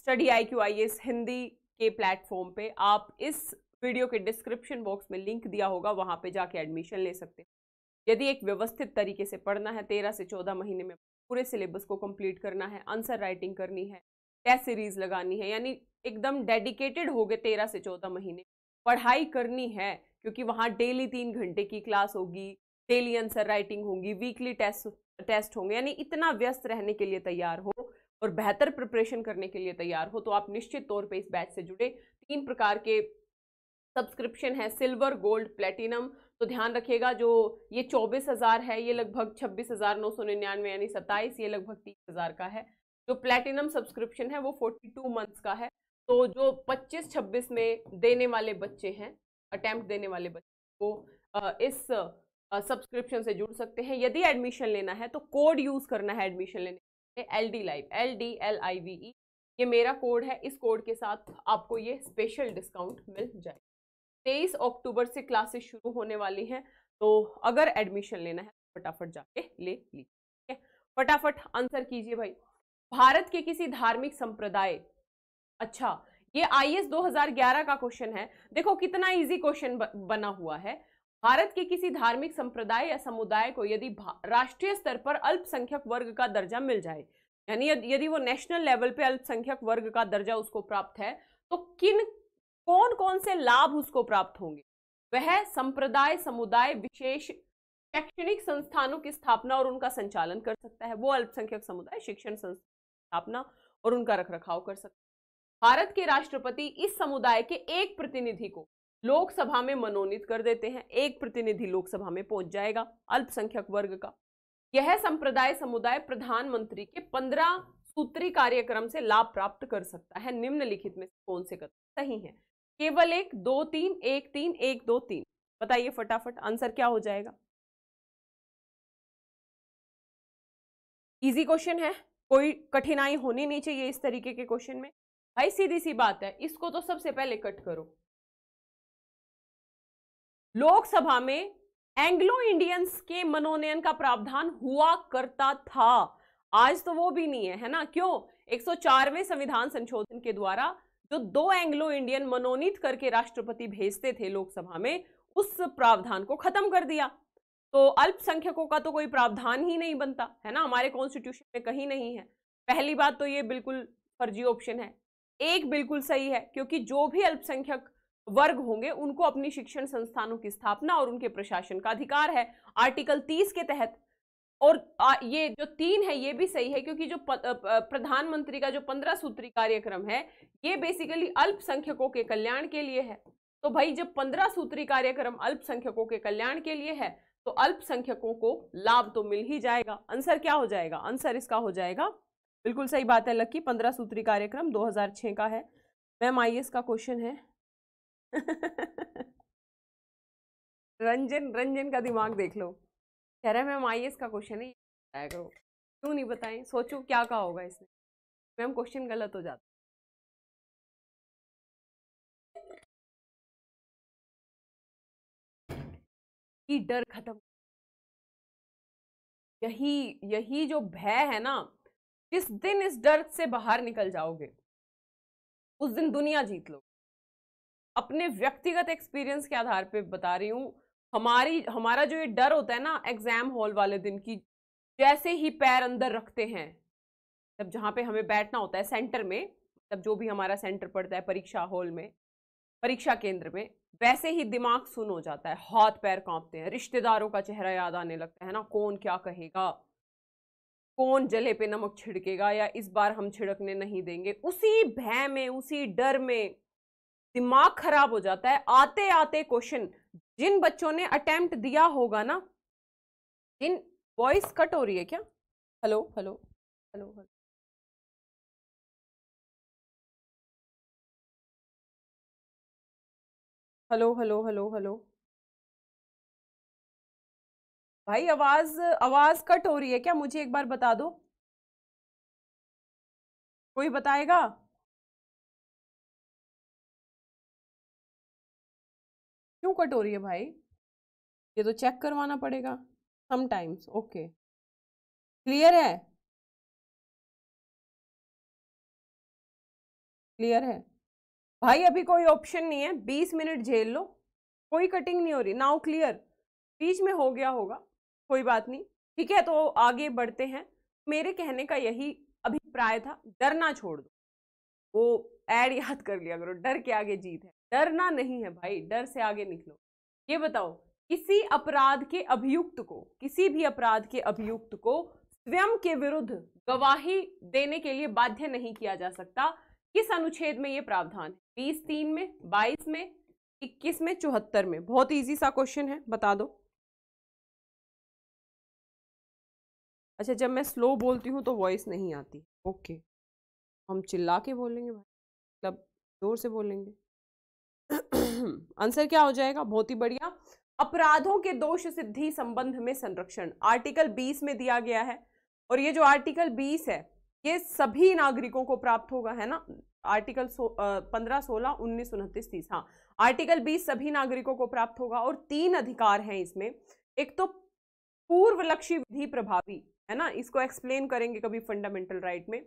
स्टडी आई क्यू आई एस हिंदी के प्लेटफॉर्म पे आप इस वीडियो के डिस्क्रिप्शन बॉक्स में लिंक दिया होगा वहाँ पे जाके एडमिशन ले सकते हैं यदि एक व्यवस्थित तरीके से पढ़ना है तेरह से चौदह महीने में पूरे सिलेबस को कंप्लीट करना है आंसर राइटिंग करनी है टेस्ट सीरीज लगानी है यानी एकदम डेडिकेटेड हो गए तेरह से चौदह महीने पढ़ाई करनी है क्योंकि वहाँ डेली तीन घंटे की क्लास होगी डेली आंसर राइटिंग होगी वीकली टेस्ट टेस्ट होंगे यानी इतना व्यस्त रहने के लिए तैयार हो और बेहतर प्रिपरेशन करने के लिए तैयार हो तो आप निश्चित तौर पे इस बैच से जुड़े तीन प्रकार के सब्सक्रिप्शन है सिल्वर गोल्ड प्लेटिनम तो ध्यान रखिएगा जो ये चौबीस हज़ार है ये लगभग छब्बीस हज़ार नौ सौ निन्यानवे यानी सत्ताईस ये लगभग तीस हज़ार का है जो प्लेटिनम सब्सक्रिप्शन है वो फोर्टी टू मंथ्स का है तो जो 25-26 में देने वाले बच्चे हैं अटैम्प्ट देने वाले बच्चे वो इस सब्सक्रिप्शन से जुड़ सकते हैं यदि एडमिशन लेना है तो कोड यूज़ करना है एडमिशन लेने L D live L D L I V E ये मेरा कोड है इस कोड के साथ आपको ये स्पेशल डिस्काउंट मिल जाएगा तेईस अक्टूबर से क्लासेस शुरू होने वाली हैं तो अगर एडमिशन लेना है तो फटाफट जाके ले लीजिए ठीक है फटाफट आंसर कीजिए भाई भारत के किसी धार्मिक संप्रदाय अच्छा ये आई 2011 का क्वेश्चन है देखो कितना इजी क्वेश्चन बना हुआ है भारत के किसी धार्मिक संप्रदाय या समुदाय को यदि राष्ट्रीय स्तर पर अल्पसंख्यक वर्ग का दर्जा मिल जाए यानी यदि वो नेशनल लेवल पे अल्पसंख्यक वर्ग का दर्जा उसको प्राप्त है तो किन कौन कौन से लाभ उसको प्राप्त होंगे वह संप्रदाय समुदाय विशेष शैक्षणिक संस्थानों की स्थापना और उनका संचालन कर सकता है वो अल्पसंख्यक समुदाय शिक्षण संस्थान स्थापना और उनका रखरखाव कर सकता है भारत के राष्ट्रपति इस समुदाय के एक प्रतिनिधि को लोकसभा में मनोनीत कर देते हैं एक प्रतिनिधि लोकसभा में पहुंच जाएगा अल्पसंख्यक वर्ग का यह संप्रदाय समुदाय प्रधानमंत्री के पंद्रह सूत्री कार्यक्रम से लाभ प्राप्त कर सकता है निम्नलिखित में कौन से कदम सही है केवल एक दो तीन एक तीन एक दो तीन बताइए फटाफट आंसर क्या हो जाएगा इजी क्वेश्चन है कोई कठिनाई होनी नहीं चाहिए इस तरीके के क्वेश्चन में भाई सीधी सी बात है इसको तो सबसे पहले कट करो लोकसभा में एंग्लो इंडियंस के मनोनयन का प्रावधान हुआ करता था आज तो वो भी नहीं है है ना क्यों 104वें संविधान संशोधन के द्वारा जो दो एंग्लो इंडियन मनोनीत करके राष्ट्रपति भेजते थे लोकसभा में उस प्रावधान को खत्म कर दिया तो अल्पसंख्यकों का तो कोई प्रावधान ही नहीं बनता है ना हमारे कॉन्स्टिट्यूशन में कहीं नहीं है पहली बात तो ये बिल्कुल फर्जी ऑप्शन है एक बिल्कुल सही है क्योंकि जो भी अल्पसंख्यक वर्ग होंगे उनको अपनी शिक्षण संस्थानों की स्थापना और उनके प्रशासन का अधिकार है आर्टिकल तीस के तहत और ये जो तीन है ये भी सही है क्योंकि जो प्रधानमंत्री का जो पंद्रह सूत्री कार्यक्रम है ये बेसिकली अल्पसंख्यकों के कल्याण के लिए है तो भाई जब पंद्रह सूत्री कार्यक्रम अल्पसंख्यकों के कल्याण के लिए है तो अल्पसंख्यकों को लाभ तो मिल ही जाएगा आंसर क्या हो जाएगा आंसर इसका हो जाएगा बिल्कुल सही बात है लक्की पंद्रह सूत्री कार्यक्रम 2006 का है मैम आई का क्वेश्चन है रंजन रंजन का दिमाग देख लो कह रहे मैम आई का क्वेश्चन है क्यों नहीं बताएं सोचो क्या कहा होगा इसने मैम क्वेश्चन गलत हो जाता डर खत्म यही यही जो भय है ना जिस दिन इस डर से बाहर निकल जाओगे उस दिन दुनिया जीत लो अपने व्यक्तिगत एक्सपीरियंस के आधार पे बता रही हूँ हमारी हमारा जो ये डर होता है ना एग्जाम हॉल वाले दिन की जैसे ही पैर अंदर रखते हैं जब जहाँ पे हमें बैठना होता है सेंटर में तब जो भी हमारा सेंटर पड़ता है परीक्षा हॉल में परीक्षा केंद्र में वैसे ही दिमाग सुन हो जाता है हाथ पैर कांपते हैं रिश्तेदारों का चेहरा याद आने लगता है ना कौन क्या कहेगा कौन जले पे नमक छिड़केगा या इस बार हम छिड़कने नहीं देंगे उसी भय में उसी डर में दिमाग खराब हो जाता है आते आते क्वेश्चन जिन बच्चों ने अटेम्प्ट दिया होगा ना जिन वॉइस कट हो रही है क्या hello hello hello hello hello hello hello hello भाई आवाज आवाज कट हो रही है क्या मुझे एक बार बता दो कोई बताएगा क्यों कट हो रही है भाई ये तो चेक करवाना पड़ेगा समटाइम्स ओके क्लियर है क्लियर है भाई अभी कोई ऑप्शन नहीं है बीस मिनट झेल लो कोई कटिंग नहीं हो रही नाउ क्लियर बीच में हो गया होगा कोई बात नहीं ठीक है तो आगे बढ़ते हैं मेरे कहने का यही अभिप्राय था डरना छोड़ दो वो ऐड याद कर लिया करो डर के आगे जीत है डरना नहीं है भाई डर से आगे निकलो ये बताओ किसी अपराध के अभियुक्त को किसी भी अपराध के अभियुक्त को स्वयं के विरुद्ध गवाही देने के लिए बाध्य नहीं किया जा सकता किस अनुच्छेद में ये प्रावधान है बीस तीन में बाईस में इक्कीस में चौहत्तर में बहुत ईजी सा क्वेश्चन है बता दो अच्छा जब मैं स्लो बोलती हूँ तो वॉइस नहीं आती ओके हम चिल्ला के बोलेंगे भाई मतलब जोर से बोलेंगे आंसर क्या हो जाएगा बहुत ही बढ़िया अपराधों के दोष सिद्धि संबंध में संरक्षण आर्टिकल 20 में दिया गया है और ये जो आर्टिकल 20 है ये सभी नागरिकों को प्राप्त होगा है ना आर्टिकल पंद्रह सोलह उन्नीस उनतीस तीस हाँ आर्टिकल 20 सभी नागरिकों को प्राप्त होगा और तीन अधिकार हैं इसमें एक तो पूर्व लक्ष्य विधि प्रभावी है ना इसको एक्सप्लेन करेंगे कभी फंडामेंटल राइट में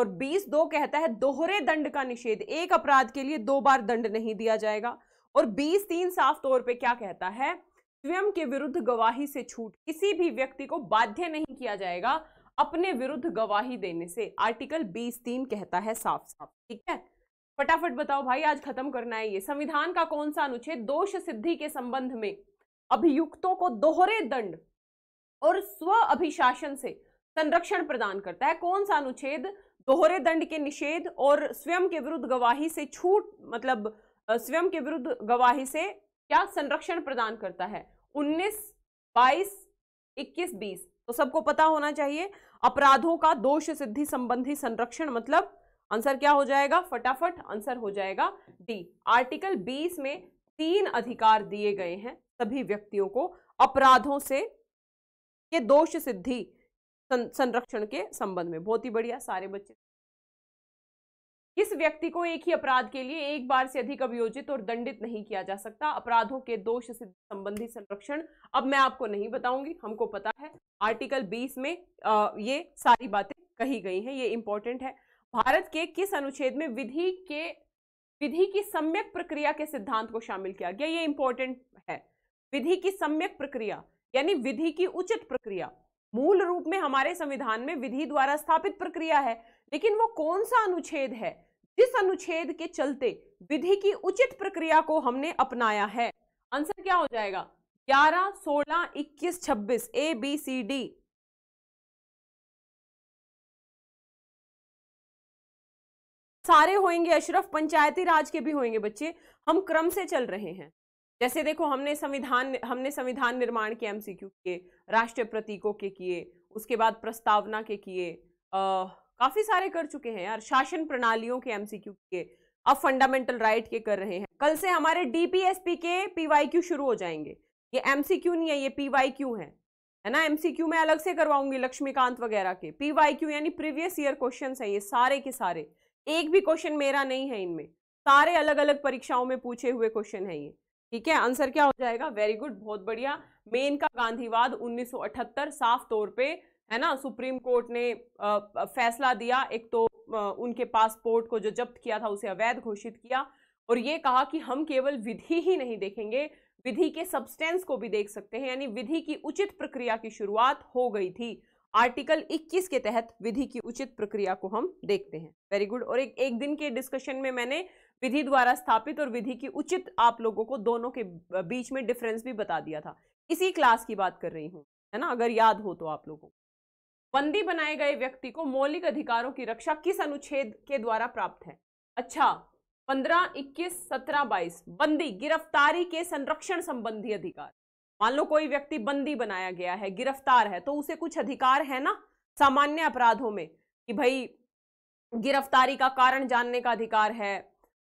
और बीस दो कहता है दोहरे दंड का निषेध एक अपराध के लिए दो बार दंड नहीं दिया जाएगा और बीस तीन साफ तौर पे क्या कहता है स्वयं के विरुद्ध गवाही से छूट किसी भी व्यक्ति को बाध्य नहीं किया जाएगा अपने विरुद्ध गवाही देने से आर्टिकल बीस तीन कहता है साफ साफ ठीक है फटाफट बताओ भाई आज खत्म करना है ये संविधान का कौन सा अनुच्छेद दोष सिद्धि के संबंध में अभियुक्तों को दोहरे दंड और स्व अभिशासन से संरक्षण प्रदान करता है कौन सा अनुच्छेद दोहरे दंड के निषेध और स्वयं के विरुद्ध गवाही से छूट मतलब स्वयं के विरुद्ध गवाही से क्या संरक्षण प्रदान करता है 19, 22, 21, 20 तो सबको पता होना चाहिए अपराधों का दोष सिद्धि संबंधी संरक्षण मतलब आंसर क्या हो जाएगा फटाफट आंसर हो जाएगा डी आर्टिकल 20 में तीन अधिकार दिए गए हैं सभी व्यक्तियों को अपराधों से के दोष सिद्धि संरक्षण के संबंध में बहुत ही बढ़िया सारे बच्चे किस व्यक्ति को एक ही अपराध के लिए एक बार से अधिक अभियोजित और दंडित नहीं किया जा सकता अपराधों के दोष सिद्ध संबंधी संरक्षण अब मैं आपको नहीं बताऊंगी हमको पता है आर्टिकल 20 में आ, ये सारी बातें कही गई हैं ये इंपॉर्टेंट है भारत के किस अनुच्छेद में विधि के विधि की सम्यक प्रक्रिया के सिद्धांत को शामिल किया गया ये इंपॉर्टेंट है विधि की सम्यक प्रक्रिया यानी विधि की उचित प्रक्रिया मूल रूप में हमारे संविधान में विधि द्वारा स्थापित प्रक्रिया है लेकिन वो कौन सा अनुच्छेद है जिस अनुच्छेद के चलते विधि की उचित प्रक्रिया को हमने अपनाया है आंसर क्या हो जाएगा 11, 16, 21, 26 ए बी सी डी सारे होंगे अशरफ पंचायती राज के भी होंगे बच्चे हम क्रम से चल रहे हैं जैसे देखो हमने संविधान हमने संविधान निर्माण के एमसीक्यू किए राष्ट्रीय प्रतीकों के किए उसके बाद प्रस्तावना के किए काफ़ी सारे कर चुके हैं यार शासन प्रणालियों के एमसीक्यू किए अब फंडामेंटल राइट के कर रहे हैं कल से हमारे डीपीएसपी के पीवाईक्यू शुरू हो जाएंगे ये एमसीक्यू नहीं है ये पीवाईक्यू है है ना एमसीक्यू मैं अलग से करवाऊंगी लक्ष्मीकांत वगैरह के पीवाईक्यू यानी प्रीवियस ईयर क्वेश्चन है ये सारे के सारे एक भी क्वेश्चन मेरा नहीं है इनमें सारे अलग अलग परीक्षाओं में पूछे हुए क्वेश्चन है ये ठीक है आंसर क्या हो जाएगा वेरी गुड बहुत बढ़िया मेन का गांधीवाद 1978 साफ तौर पे है ना सुप्रीम कोर्ट ने आ, फैसला दिया एक तो आ, उनके पासपोर्ट को जो जब्त किया था उसे अवैध घोषित किया और ये कहा कि हम केवल विधि ही नहीं देखेंगे विधि के सब्सटेंस को भी देख सकते हैं यानी विधि की उचित प्रक्रिया की शुरुआत हो गई थी आर्टिकल 21 के तहत विधि की उचित प्रक्रिया को हम देखते हैं वेरी गुड और एक एक दिन के डिस्कशन में मैंने विधि द्वारा स्थापित और विधि की उचित आप लोगों को दोनों के बीच में डिफरेंस भी बता दिया था इसी क्लास की बात कर रही हूँ है ना अगर याद हो तो आप लोगों बंदी बनाए गए व्यक्ति को मौलिक अधिकारों की रक्षा किस अनुच्छेद के द्वारा प्राप्त है अच्छा पंद्रह इक्कीस सत्रह बाईस बंदी गिरफ्तारी के संरक्षण संबंधी अधिकार मान लो कोई व्यक्ति बंदी बनाया गया है गिरफ्तार है तो उसे कुछ अधिकार है ना सामान्य अपराधों में कि भाई गिरफ्तारी का कारण जानने का अधिकार है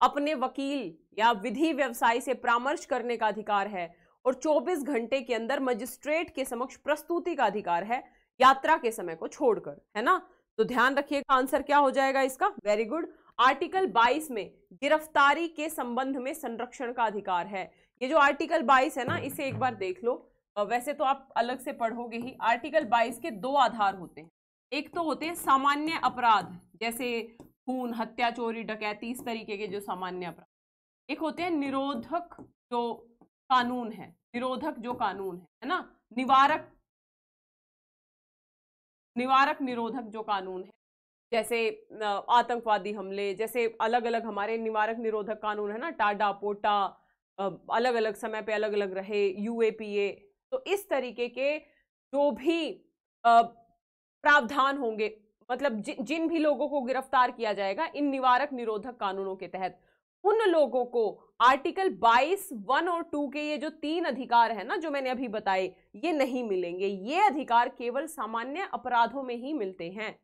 अपने वकील या विधि व्यवसाय से परामर्श करने का अधिकार है और 24 घंटे के अंदर मजिस्ट्रेट के समक्ष प्रस्तुति का अधिकार है यात्रा के समय को छोड़कर है ना तो ध्यान रखिएगा आंसर क्या हो जाएगा इसका वेरी गुड आर्टिकल 22 में गिरफ्तारी के संबंध में संरक्षण का अधिकार है ये जो आर्टिकल 22 है ना इसे एक बार देख लो वैसे तो आप अलग से पढ़ोगे ही आर्टिकल 22 के दो आधार होते हैं एक तो होते हैं सामान्य अपराध जैसे खून हत्या चोरी डकैती इस तरीके के जो सामान्य अपराध एक होते हैं निरोधक जो कानून है निरोधक जो कानून है है ना निवारक निवारक निरोधक जो कानून है जैसे आतंकवादी हमले जैसे अलग अलग हमारे निवारक निरोधक कानून है ना टाडा पोटा अलग अलग समय पे अलग अलग रहे यूएपीए तो इस तरीके के जो भी प्रावधान होंगे मतलब जि, जिन भी लोगों को गिरफ्तार किया जाएगा इन निवारक निरोधक कानूनों के तहत उन लोगों को आर्टिकल 22, वन और टू के ये जो तीन अधिकार है ना जो मैंने अभी बताए ये नहीं मिलेंगे ये अधिकार केवल सामान्य अपराधों में ही मिलते हैं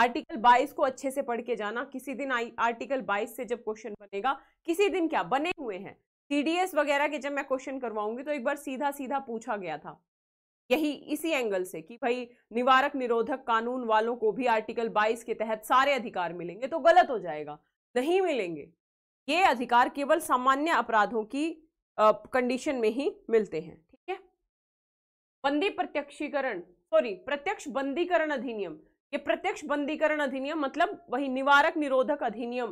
आर्टिकल 22 को अच्छे से पढ़ के जाना किसी दिन आई आर्टिकल 22 से जब क्वेश्चन बनेगा किसी दिन क्या बने हुए हैं सीडीएस वगैरह के जब मैं क्वेश्चन करवाऊंगी तो एक बार सीधा सीधा पूछा गया था यही इसी एंगल से कि भाई निवारक निरोधक कानून वालों को भी आर्टिकल 22 के तहत सारे अधिकार मिलेंगे तो गलत हो जाएगा नहीं मिलेंगे ये अधिकार केवल सामान्य अपराधों की कंडीशन में ही मिलते हैं ठीक है बंदी प्रत्यक्षीकरण सॉरी प्रत्यक्ष बंदीकरण अधिनियम ये प्रत्यक्ष बंदीकरण अधिनियम मतलब वही निवारक निरोधक अधिनियम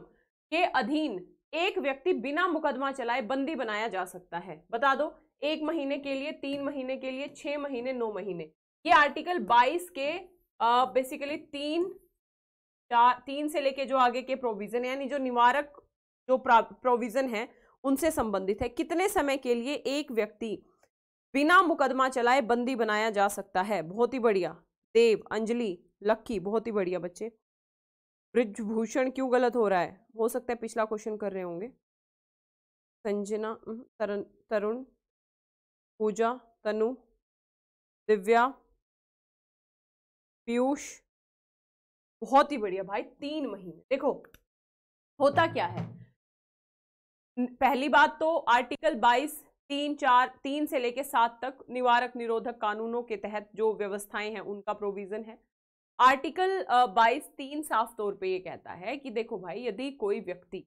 के अधीन एक व्यक्ति बिना मुकदमा चलाए बंदी बनाया जा सकता है बता दो एक महीने के लिए तीन महीने के लिए छह महीने नौ महीने ये आर्टिकल 22 के बेसिकली तीन चार तीन से लेके जो आगे के प्रोविज़न यानी जो निवारक जो प्रोविज़न है उनसे संबंधित है कितने समय के लिए एक व्यक्ति बिना मुकदमा चलाए बंदी बनाया जा सकता है बहुत ही बढ़िया देव अंजलि लक्की बहुत ही बढ़िया बच्चे ब्रिजभूषण क्यों गलत हो रहा है हो सकता है पिछला क्वेश्चन कर रहे होंगे संजना तरुण पूजा तनु दिव्या पीयूष बहुत ही बढ़िया भाई तीन महीने देखो होता क्या है पहली बात तो आर्टिकल 22 तीन चार तीन से लेकर सात तक निवारक निरोधक कानूनों के तहत जो व्यवस्थाएं हैं उनका प्रोविजन है आर्टिकल 22 तीन साफ तौर पे ये कहता है कि देखो भाई यदि कोई व्यक्ति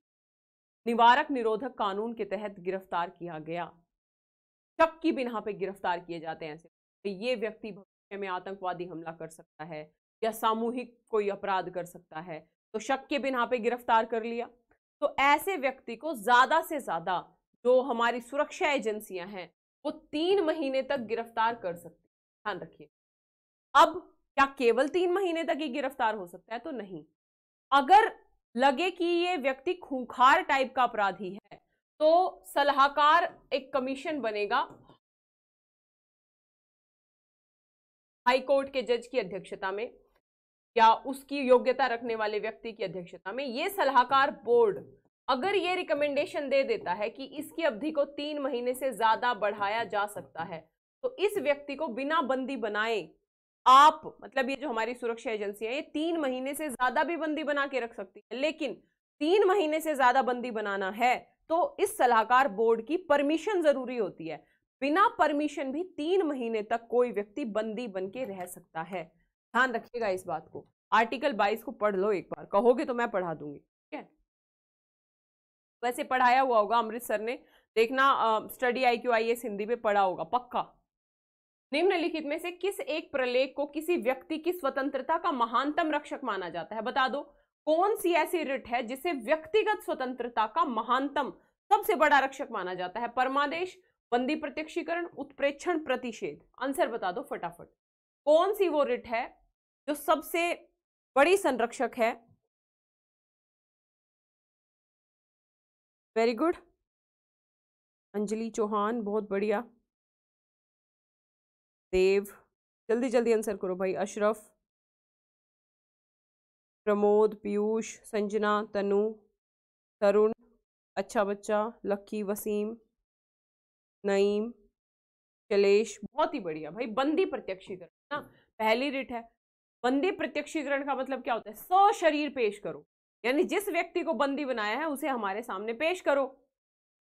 निवारक निरोधक कानून के तहत गिरफ्तार किया गया शक की बिना पे गिरफ्तार किए जाते हैं ऐसे तो ये व्यक्ति भविष्य में आतंकवादी हमला कर सकता है या सामूहिक कोई अपराध कर सकता है तो शक के बिना पे गिरफ्तार कर लिया तो ऐसे व्यक्ति को ज़्यादा से ज़्यादा जो हमारी सुरक्षा एजेंसियां हैं वो तीन महीने तक गिरफ्तार कर सकती ध्यान रखिए अब क्या केवल तीन महीने तक ही गिरफ्तार हो सकता है तो नहीं अगर लगे कि ये व्यक्ति खूंखार टाइप का अपराधी है तो सलाहकार एक कमीशन बनेगा हाई कोर्ट के जज की अध्यक्षता में या उसकी योग्यता रखने वाले व्यक्ति की अध्यक्षता में ये सलाहकार बोर्ड अगर ये रिकमेंडेशन दे देता है कि इसकी अवधि को तीन महीने से ज्यादा बढ़ाया जा सकता है तो इस व्यक्ति को बिना बंदी बनाए आप मतलब ये जो हमारी सुरक्षा एजेंसियां ये तीन महीने से ज्यादा भी बंदी बना के रख सकती है लेकिन तीन महीने से ज्यादा बंदी बनाना है तो इस सलाहकार बोर्ड की परमिशन जरूरी होती है बिना परमिशन भी तीन महीने तक कोई व्यक्ति बंदी बन के रह सकता है ध्यान रखिएगा इस बात को आर्टिकल 22 को पढ़ लो एक बार कहोगे तो मैं पढ़ा दूंगी ठीक है वैसे पढ़ाया हुआ होगा अमृतसर ने देखना स्टडी आई क्यू आई एस हिंदी में पढ़ा होगा पक्का निम्नलिखित में से किस एक प्रलेख को किसी व्यक्ति की स्वतंत्रता का महानतम रक्षक माना जाता है बता दो कौन सी ऐसी रिट है जिसे व्यक्तिगत स्वतंत्रता का महानतम सबसे बड़ा रक्षक माना जाता है परमादेश बंदी प्रत्यक्षीकरण उत्प्रेक्षण प्रतिषेध आंसर बता दो फटाफट कौन सी वो रिट है जो सबसे बड़ी संरक्षक है वेरी गुड अंजलि चौहान बहुत बढ़िया देव जल्दी जल्दी आंसर करो भाई अशरफ प्रमोद पीयूष संजना तनु तरुण अच्छा बच्चा लक्की वसीम नईम शलेश बहुत ही बढ़िया भाई बंदी प्रत्यक्षीकरण ना पहली रिट है बंदी प्रत्यक्षीकरण का मतलब क्या होता है सौ शरीर पेश करो यानी जिस व्यक्ति को बंदी बनाया है उसे हमारे सामने पेश करो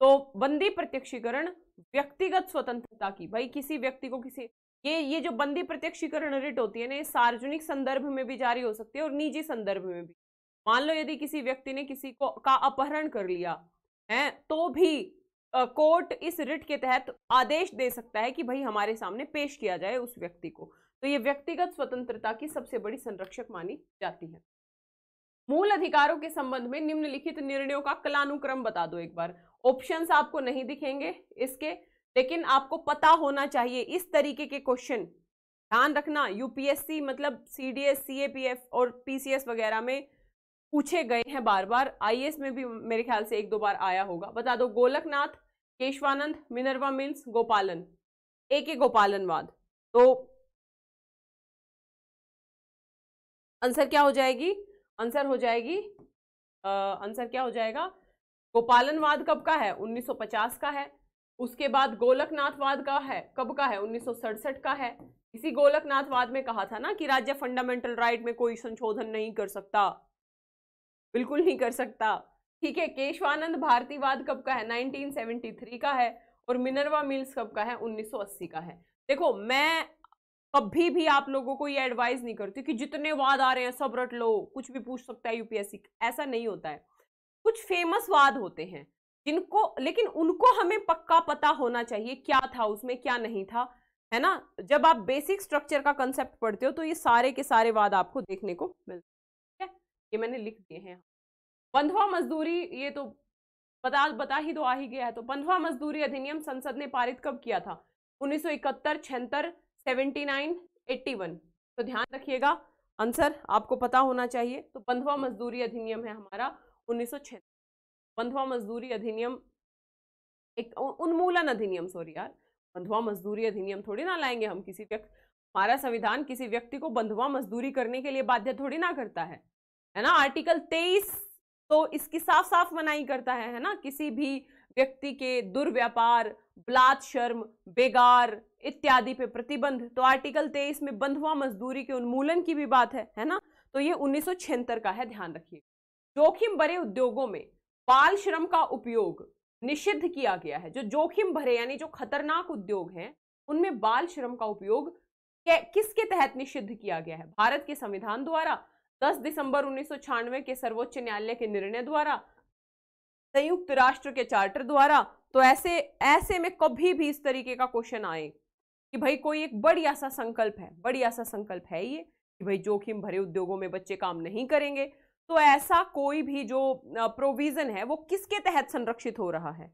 तो बंदी प्रत्यक्षीकरण व्यक्तिगत स्वतंत्रता की भाई किसी व्यक्ति को किसी ये ये जो बंदी प्रत्यक्षीकरण रिट होती है ना ये सार्वजनिक संदर्भ में भी जारी हो सकती है और निजी संदर्भ में भी मान लो यदि किसी व्यक्ति ने किसी को का अपहरण कर लिया है तो भी आ, कोर्ट इस रिट के तहत आदेश दे सकता है कि भाई हमारे सामने पेश किया जाए उस व्यक्ति को तो ये व्यक्तिगत स्वतंत्रता की सबसे बड़ी संरक्षक मानी जाती है मूल अधिकारों के संबंध में निम्नलिखित निर्णयों का कलानुक्रम बता दो एक बार ऑप्शंस आपको नहीं दिखेंगे इसके लेकिन आपको पता होना चाहिए इस तरीके के क्वेश्चन ध्यान रखना यूपीएससी मतलब सीडीएस सीएपीएफ और पीसीएस वगैरह में पूछे गए हैं बार बार आईएएस में भी मेरे ख्याल से एक दो बार आया होगा बता दो गोलकनाथ केशवानंद मिनरवा मिल्स गोपालन एक ही गोपालनवाद तो आंसर क्या हो जाएगी आंसर हो जाएगी आंसर क्या हो जाएगा गोपालनवाद कब का है 1950 का है उसके बाद गोलकनाथवाद का है कब का है उन्नीस का है इसी गोलकनाथवाद में कहा था ना कि राज्य फंडामेंटल राइट में कोई संशोधन नहीं कर सकता बिल्कुल नहीं कर सकता ठीक है केशवानंद भारतीवाद कब का है 1973 का है और मिनरवा मिल्स कब का है 1980 का है देखो मैं कभी भी आप लोगों को ये एडवाइस नहीं करती कि जितने वाद आ रहे हैं सब रट लो कुछ भी पूछ सकता है यूपीएससी ऐसा नहीं होता है कुछ फेमस वाद होते हैं जिनको लेकिन उनको हमें पक्का पता होना चाहिए क्या था उसमें क्या नहीं था है ना जब आप बेसिक स्ट्रक्चर का कंसेप्ट पढ़ते हो तो ये सारे के सारे वाद आपको देखने को मिलते हैं ये मैंने लिख दिए हैं बंधवा मजदूरी ये तो बता बता ही तो आ ही गया है तो बंधवा मजदूरी अधिनियम संसद ने पारित कब किया था उन्नीस सौ इकहत्तर छिहत्तर सेवेंटी नाइन एट्टी वन तो ध्यान रखिएगा आंसर आपको पता होना चाहिए तो बंधवा मजदूरी अधिनियम है हमारा उन्नीस सौ बंधवा मजदूरी अधिनियम एक उन्मूलन अधिनियम सॉरी यार बंधवा मजदूरी अधिनियम थोड़ी ना लाएंगे हम किसी व्यक्ति हमारा संविधान किसी व्यक्ति को बंधुआ मजदूरी करने के लिए बाध्य थोड़ी ना करता है है ना आर्टिकल तेईस तो इसकी साफ साफ मनाई करता है है ना किसी भी व्यक्ति के दुर्व्यापार ब्लात शर्म बेगार इत्यादि पे प्रतिबंध तो आर्टिकल तेईस में बंधवा मजदूरी के उन्मूलन की भी बात है है ना तो ये उन्नीस का है ध्यान रखिए जोखिम बड़े उद्योगों में बाल श्रम का उपयोग निषिद्ध किया गया है जो जोखिम भरे यानी जो खतरनाक उद्योग हैं उनमें बाल श्रम का उपयोग किसके तहत निषिद्ध किया गया है भारत के संविधान द्वारा 10 दिसंबर उन्नीस के सर्वोच्च न्यायालय के निर्णय द्वारा संयुक्त राष्ट्र के चार्टर द्वारा तो ऐसे ऐसे में कभी भी इस तरीके का क्वेश्चन आए कि भाई कोई एक बढ़िया सा संकल्प है बढ़िया सा संकल्प है ये कि भाई जोखिम भरे उद्योगों में बच्चे काम नहीं करेंगे तो ऐसा कोई भी जो प्रोविज़न है वो किसके तहत संरक्षित हो रहा है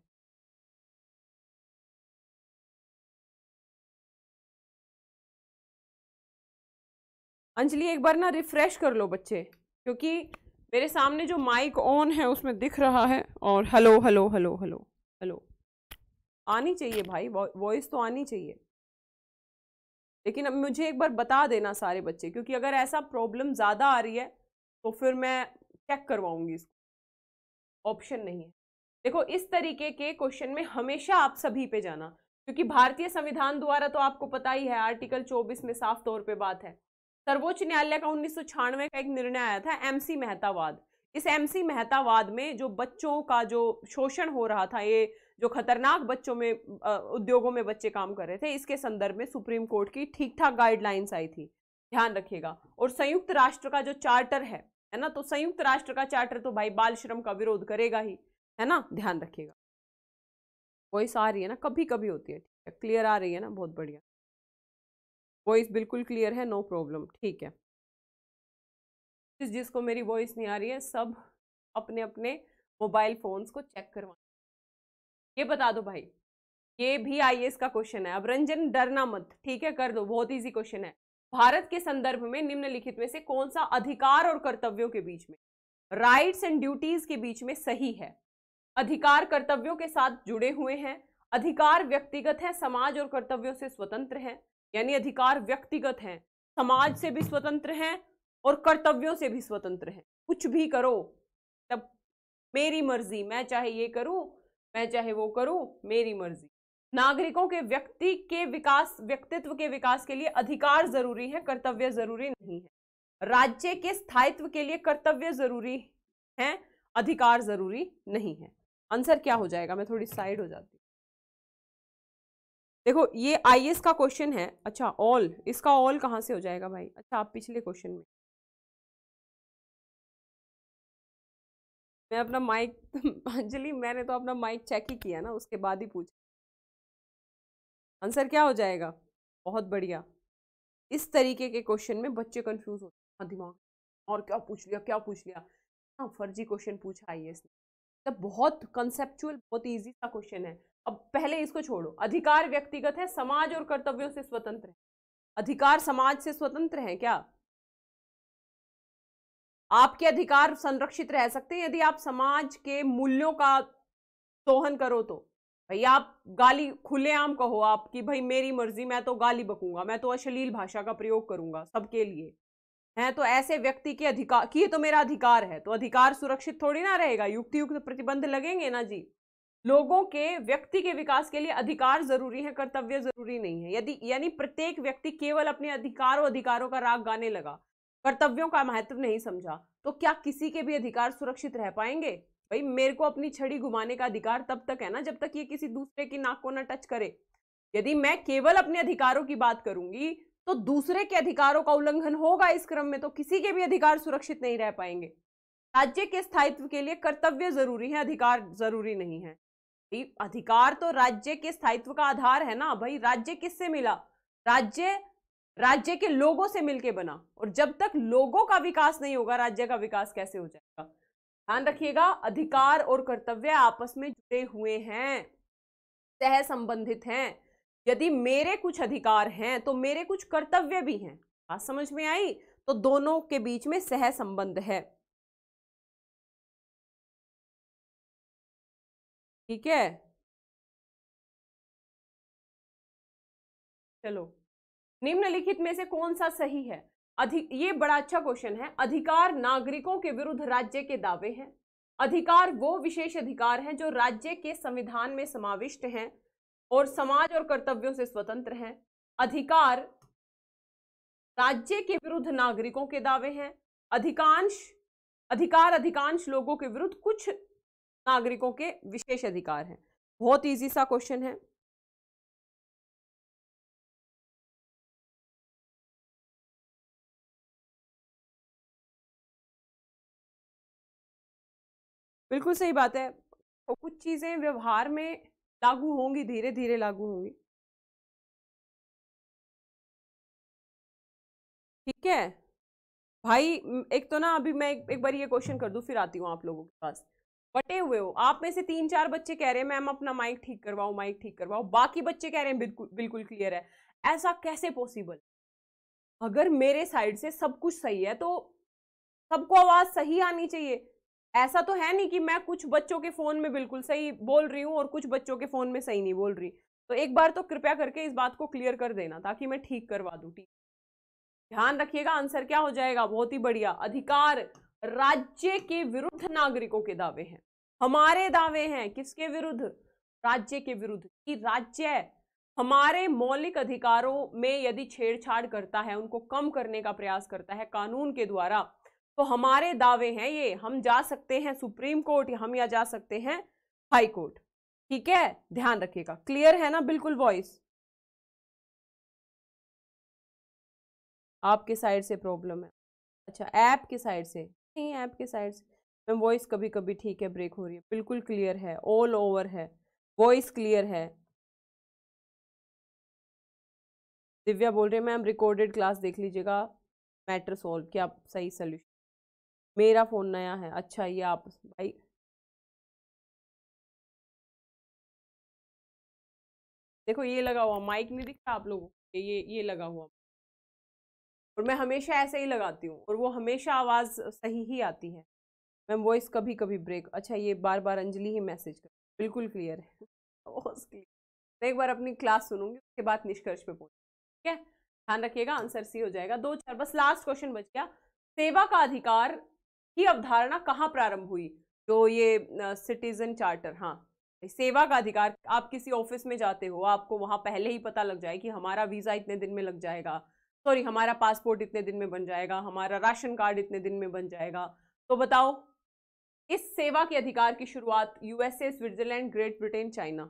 अंजलि एक बार ना रिफ्रेश कर लो बच्चे क्योंकि मेरे सामने जो माइक ऑन है उसमें दिख रहा है और hello hello hello hello hello आनी चाहिए भाई वॉइस तो आनी चाहिए लेकिन अब मुझे एक बार बता देना सारे बच्चे क्योंकि अगर ऐसा प्रॉब्लम ज़्यादा आ रही है तो फिर मैं चेक करवाऊंगी इसको ऑप्शन नहीं है देखो इस तरीके के क्वेश्चन में हमेशा आप सभी पे जाना क्योंकि भारतीय संविधान द्वारा तो आपको पता ही है आर्टिकल 24 में साफ तौर पे बात है सर्वोच्च न्यायालय का उन्नीस का एक निर्णय आया था एमसी मेहतावाद इस एमसी मेहतावाद में जो बच्चों का जो शोषण हो रहा था ये जो खतरनाक बच्चों में उद्योगों में बच्चे काम कर रहे थे इसके संदर्भ में सुप्रीम कोर्ट की ठीक ठाक गाइडलाइंस आई थी ध्यान रखिएगा और संयुक्त राष्ट्र का जो चार्टर है है ना तो संयुक्त राष्ट्र का चार्टर तो भाई बाल श्रम का विरोध करेगा ही है ना ध्यान रखिएगा वॉइस आ रही है ना कभी कभी होती है ठीक है क्लियर आ रही है ना बहुत बढ़िया वॉइस बिल्कुल क्लियर है नो प्रॉब्लम ठीक है जिस जिसको मेरी वॉइस नहीं आ रही है सब अपने अपने मोबाइल फोन्स को चेक करवा ये बता दो भाई ये भी आई का क्वेश्चन है अब रंजन डरना मत ठीक है कर दो बहुत ईजी क्वेश्चन है भारत के संदर्भ में निम्नलिखित में से कौन सा अधिकार और कर्तव्यों के बीच में राइट्स एंड ड्यूटीज के बीच में सही है अधिकार कर्तव्यों के साथ जुड़े हुए हैं अधिकार व्यक्तिगत है समाज और कर्तव्यों से स्वतंत्र है यानी अधिकार व्यक्तिगत है समाज से भी स्वतंत्र है और कर्तव्यों से भी स्वतंत्र है कुछ भी करो तब मेरी मर्जी मैं चाहे ये करूं मैं चाहे वो करूं मेरी मर्जी नागरिकों के व्यक्ति के विकास व्यक्तित्व के विकास के लिए अधिकार जरूरी है कर्तव्य जरूरी नहीं है राज्य के स्थायित्व के लिए कर्तव्य जरूरी है अधिकार जरूरी नहीं है आंसर क्या हो जाएगा मैं थोड़ी साइड हो जाती देखो ये आई का क्वेश्चन है अच्छा ऑल इसका ऑल कहाँ से हो जाएगा भाई अच्छा आप पिछले क्वेश्चन में मैं अपना माइक अंजलि मैंने तो अपना माइक चेक ही किया ना उसके बाद ही पूछा आंसर क्या हो जाएगा बहुत बढ़िया इस तरीके के क्वेश्चन में बच्चे कंफ्यूज होते हैं हाँ, दिमाग और क्या पूछ लिया क्या पूछ लिया हाँ फर्जी क्वेश्चन पूछा आई एस मतलब बहुत कंसेप्चुअल बहुत ईजी सा क्वेश्चन है अब पहले इसको छोड़ो अधिकार व्यक्तिगत है समाज और कर्तव्यों से स्वतंत्र है अधिकार समाज से स्वतंत्र है क्या आपके अधिकार संरक्षित रह सकते हैं यदि आप समाज के मूल्यों का सोहन करो तो भाई आप गाली खुलेआम कहो आप कि भाई मेरी मर्जी मैं तो गाली बकूंगा मैं तो अश्लील भाषा का प्रयोग करूंगा सबके लिए हैं तो ऐसे व्यक्ति के अधिकार की तो मेरा अधिकार है तो अधिकार सुरक्षित थोड़ी ना रहेगा युक्त युक्त प्रतिबंध लगेंगे ना जी लोगों के व्यक्ति के विकास के लिए अधिकार जरूरी है कर्तव्य जरूरी नहीं है यदि यानी प्रत्येक व्यक्ति केवल अपने अधिकारों अधिकारों का राग गाने लगा कर्तव्यों का महत्व नहीं समझा तो क्या किसी के भी अधिकार सुरक्षित रह पाएंगे भाई मेरे को अपनी छड़ी घुमाने का अधिकार तब तक है ना जब तक ये किसी दूसरे की नाक को ना टच करे यदि मैं केवल अपने अधिकारों की बात करूंगी तो दूसरे के अधिकारों का उल्लंघन होगा इस क्रम में तो किसी के भी अधिकार सुरक्षित नहीं रह पाएंगे राज्य के स्थायित्व के लिए कर्तव्य जरूरी है अधिकार जरूरी नहीं है अधिकार तो राज्य के स्थायित्व का आधार है ना भाई राज्य किससे मिला राज्य राज्य के लोगों से मिलके बना और जब तक लोगों का विकास नहीं होगा राज्य का विकास कैसे हो जाए ध्यान रखिएगा अधिकार और कर्तव्य आपस में जुड़े हुए हैं सह संबंधित हैं यदि मेरे कुछ अधिकार हैं तो मेरे कुछ कर्तव्य भी हैं बात समझ में आई तो दोनों के बीच में सह संबंध है ठीक है चलो निम्नलिखित में से कौन सा सही है अधिक ये बड़ा अच्छा क्वेश्चन है अधिकार नागरिकों के विरुद्ध राज्य के दावे हैं अधिकार वो विशेष अधिकार हैं जो राज्य के संविधान में समाविष्ट हैं और समाज और कर्तव्यों से स्वतंत्र हैं अधिकार राज्य के विरुद्ध नागरिकों के दावे हैं अधिकांश अधिकार अधिकांश लोगों के विरुद्ध कुछ नागरिकों के विशेष अधिकार हैं बहुत ईजी सा क्वेश्चन है बिल्कुल सही बात है और कुछ चीज़ें व्यवहार में लागू होंगी धीरे धीरे लागू होंगी ठीक है भाई एक तो ना अभी मैं एक, एक बार ये क्वेश्चन कर दूं फिर आती हूँ आप लोगों के पास बटे हुए हो आप में से तीन चार बच्चे कह रहे हैं मैम अपना माइक ठीक करवाओ माइक ठीक करवाओ बाकी बच्चे कह रहे हैं बिल्कुल बिल्कुल क्लियर है ऐसा कैसे पॉसिबल अगर मेरे साइड से सब कुछ सही है तो सबको आवाज़ सही आनी चाहिए ऐसा तो है नहीं कि मैं कुछ बच्चों के फ़ोन में बिल्कुल सही बोल रही हूँ और कुछ बच्चों के फ़ोन में सही नहीं बोल रही तो एक बार तो कृपया करके इस बात को क्लियर कर देना ताकि मैं ठीक करवा दूँ ठीक ध्यान रखिएगा आंसर क्या हो जाएगा बहुत ही बढ़िया अधिकार राज्य के विरुद्ध नागरिकों के दावे हैं हमारे दावे हैं किसके विरुद्ध राज्य के विरुद्ध कि राज्य हमारे मौलिक अधिकारों में यदि छेड़छाड़ करता है उनको कम करने का प्रयास करता है कानून के द्वारा तो हमारे दावे हैं ये हम जा सकते हैं सुप्रीम कोर्ट या हम या जा सकते हैं हाई कोर्ट ठीक है ध्यान रखिएगा क्लियर है ना बिल्कुल वॉइस आपके साइड से प्रॉब्लम है अच्छा ऐप के साइड से नहीं ऐप के साइड से मैम वॉइस कभी कभी ठीक है ब्रेक हो रही है बिल्कुल क्लियर है ऑल ओवर है वॉइस क्लियर है दिव्या बोल रहे हैं मैम रिकॉर्डेड क्लास देख लीजिएगा मैटर सॉल्व क्या सही सोल्यूशन मेरा फ़ोन नया है अच्छा ये आप भाई देखो ये लगा हुआ माइक नहीं दिखा आप लोगों को ये ये लगा हुआ और मैं हमेशा ऐसे ही लगाती हूँ और वो हमेशा आवाज़ सही ही आती है मैम वॉइस कभी कभी ब्रेक अच्छा ये बार बार अंजलि ही मैसेज कर बिल्कुल क्लियर है मैं एक बार अपनी क्लास सुनूंगी उसके बाद निष्कर्ष पे पहुंच ठीक है ध्यान रखिएगा आंसर सी हो जाएगा दो चार बस लास्ट क्वेश्चन बच गया सेवा का अधिकार की अवधारणा कहाँ प्रारंभ हुई जो ये सिटीजन चार्टर हाँ सेवा का अधिकार आप किसी ऑफिस में जाते हो आपको वहाँ पहले ही पता लग जाए कि हमारा वीज़ा इतने दिन में लग जाएगा सॉरी हमारा पासपोर्ट इतने दिन में बन जाएगा हमारा राशन कार्ड इतने दिन में बन जाएगा तो बताओ इस सेवा के अधिकार की शुरुआत USA Switzerland Great Britain China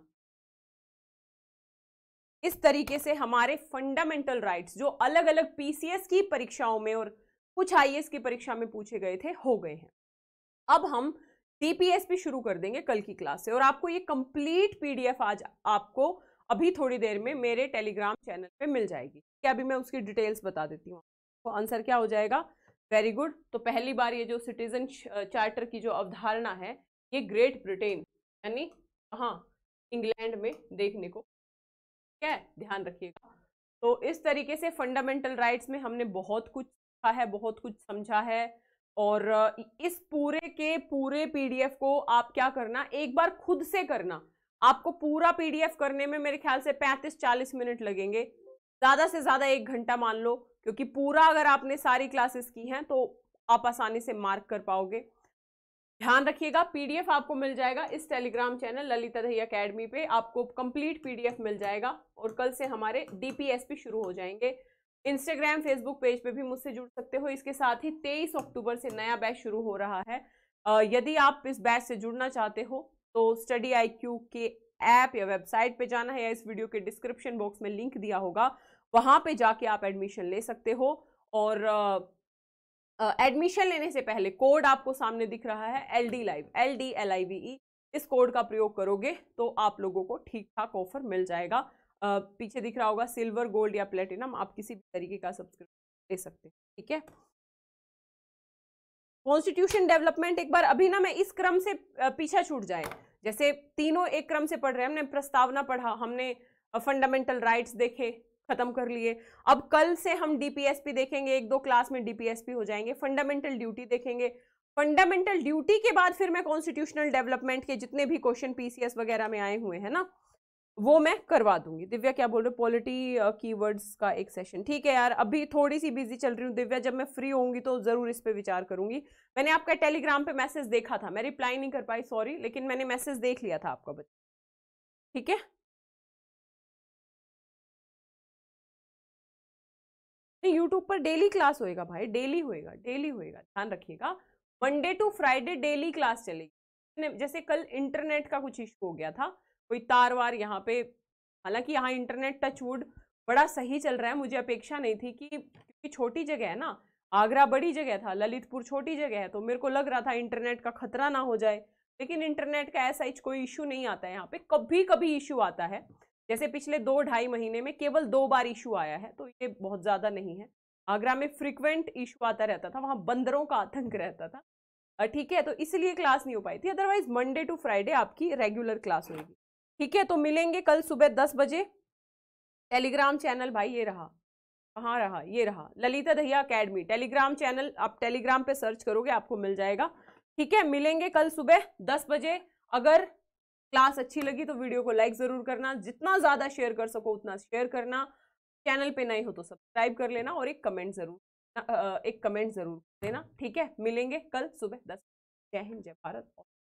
इस तरीके से हमारे फंडामेंटल राइट्स जो अलग अलग पीसीएस की परीक्षाओं में और कुछ आई की परीक्षा में पूछे गए थे हो गए हैं अब हम डीपीएस भी शुरू कर देंगे कल की क्लास से और आपको ये कंप्लीट पीडीएफ आज आपको अभी थोड़ी देर में मेरे टेलीग्राम चैनल पे मिल जाएगी क्या अभी मैं उसकी डिटेल्स बता देती हूँ तो आंसर क्या हो जाएगा वेरी गुड तो पहली बार ये जो सिटीजन चार्टर की जो अवधारणा है ये ग्रेट ब्रिटेन यानी कहाँ इंग्लैंड में देखने को ठीक है ध्यान रखिएगा तो इस तरीके से फंडामेंटल राइट्स में हमने बहुत कुछ सीखा अच्छा है बहुत कुछ समझा है और इस पूरे के पूरे पीडीएफ को आप क्या करना एक बार खुद से करना आपको पूरा पीडीएफ करने में मेरे ख्याल से 35-40 मिनट लगेंगे ज़्यादा से ज़्यादा एक घंटा मान लो क्योंकि पूरा अगर आपने सारी क्लासेस की हैं तो आप आसानी से मार्क कर पाओगे ध्यान रखिएगा पीडीएफ आपको मिल जाएगा इस टेलीग्राम चैनल ललिता दही अकेडमी पे आपको कंप्लीट पीडीएफ मिल जाएगा और कल से हमारे डीपीएसपी शुरू हो जाएंगे इंस्टाग्राम फेसबुक पेज पे भी मुझसे जुड़ सकते हो इसके साथ ही तेईस अक्टूबर से नया बैच शुरू हो रहा है यदि आप इस बैच से जुड़ना चाहते हो तो स्टडी आई के ऐप या वेबसाइट पे जाना है या इस वीडियो के डिस्क्रिप्शन बॉक्स में लिंक दिया होगा वहां पे जाके आप एडमिशन ले सकते हो और एडमिशन लेने से पहले कोड आपको सामने दिख रहा है L D live L D L I V E इस कोड का प्रयोग करोगे तो आप लोगों को ठीक ठाक ऑफर मिल जाएगा पीछे दिख रहा होगा सिल्वर गोल्ड या प्लेटिनम आप किसी भी तरीके का सब्सक्रिप्शन ले सकते हैं ठीक है कॉन्स्टिट्यूशन डेवलपमेंट एक बार अभी ना मैं इस क्रम से पीछा छूट जाए जैसे तीनों एक क्रम से पढ़ रहे हैं हमने प्रस्तावना पढ़ा हमने फंडामेंटल राइट्स देखे खत्म कर लिए अब कल से हम डीपीएसपी देखेंगे एक दो क्लास में डीपीएसपी हो जाएंगे फंडामेंटल ड्यूटी देखेंगे फंडामेंटल ड्यूटी के बाद फिर मैं कॉन्स्टिट्यूशनल डेवलपमेंट के जितने भी क्वेश्चन पीसीएस वगैरह में आए हुए हैं ना वो मैं करवा दूंगी दिव्या क्या बोल रहे हो पॉलिटी कीवर्ड्स का एक सेशन ठीक है यार अभी थोड़ी सी बिजी चल रही हूँ दिव्या जब मैं फ्री होंगी तो ज़रूर इस पर विचार करूंगी मैंने आपका टेलीग्राम पे मैसेज देखा था मैं रिप्लाई नहीं कर पाई सॉरी लेकिन मैंने मैसेज देख लिया था आपका बच्चा ठीक है नहीं यूट्यूब पर डेली क्लास होएगा भाई डेली होएगा डेली होएगा ध्यान रखिएगा Monday to Friday daily class चलेगी जैसे कल इंटरनेट का कुछ इशू हो गया था कोई तार वार यहाँ पे हालांकि यहाँ इंटरनेट वुड बड़ा सही चल रहा है मुझे अपेक्षा नहीं थी कि क्योंकि छोटी जगह है ना आगरा बड़ी जगह था ललितपुर छोटी जगह है तो मेरे को लग रहा था इंटरनेट का खतरा ना हो जाए लेकिन इंटरनेट का ऐसा कोई इशू नहीं आता है यहाँ पे कभी कभी इशू आता है जैसे पिछले दो ढाई महीने में केवल दो बार इशू आया है तो ये बहुत ज़्यादा नहीं है आगरा में फ्रिक्वेंट इशू आता रहता था वहाँ बंदरों का आतंक रहता था ठीक है तो इसलिए क्लास नहीं हो पाई थी अदरवाइज मंडे टू फ्राइडे आपकी रेगुलर क्लास होगी ठीक है तो मिलेंगे कल सुबह दस बजे टेलीग्राम चैनल भाई ये रहा कहाँ रहा ये रहा Lalita Dahiya academy Telegram channel आप टेलीग्राम पे सर्च करोगे आपको मिल जाएगा ठीक है मिलेंगे कल सुबह दस बजे अगर क्लास अच्छी लगी तो वीडियो को लाइक ज़रूर करना जितना ज़्यादा शेयर कर सको उतना शेयर करना चैनल पे नए हो तो सब्सक्राइब कर लेना और एक कमेंट ज़रूर एक कमेंट ज़रूर देना ठीक है मिलेंगे कल सुबह दस जय हिंद जय भारत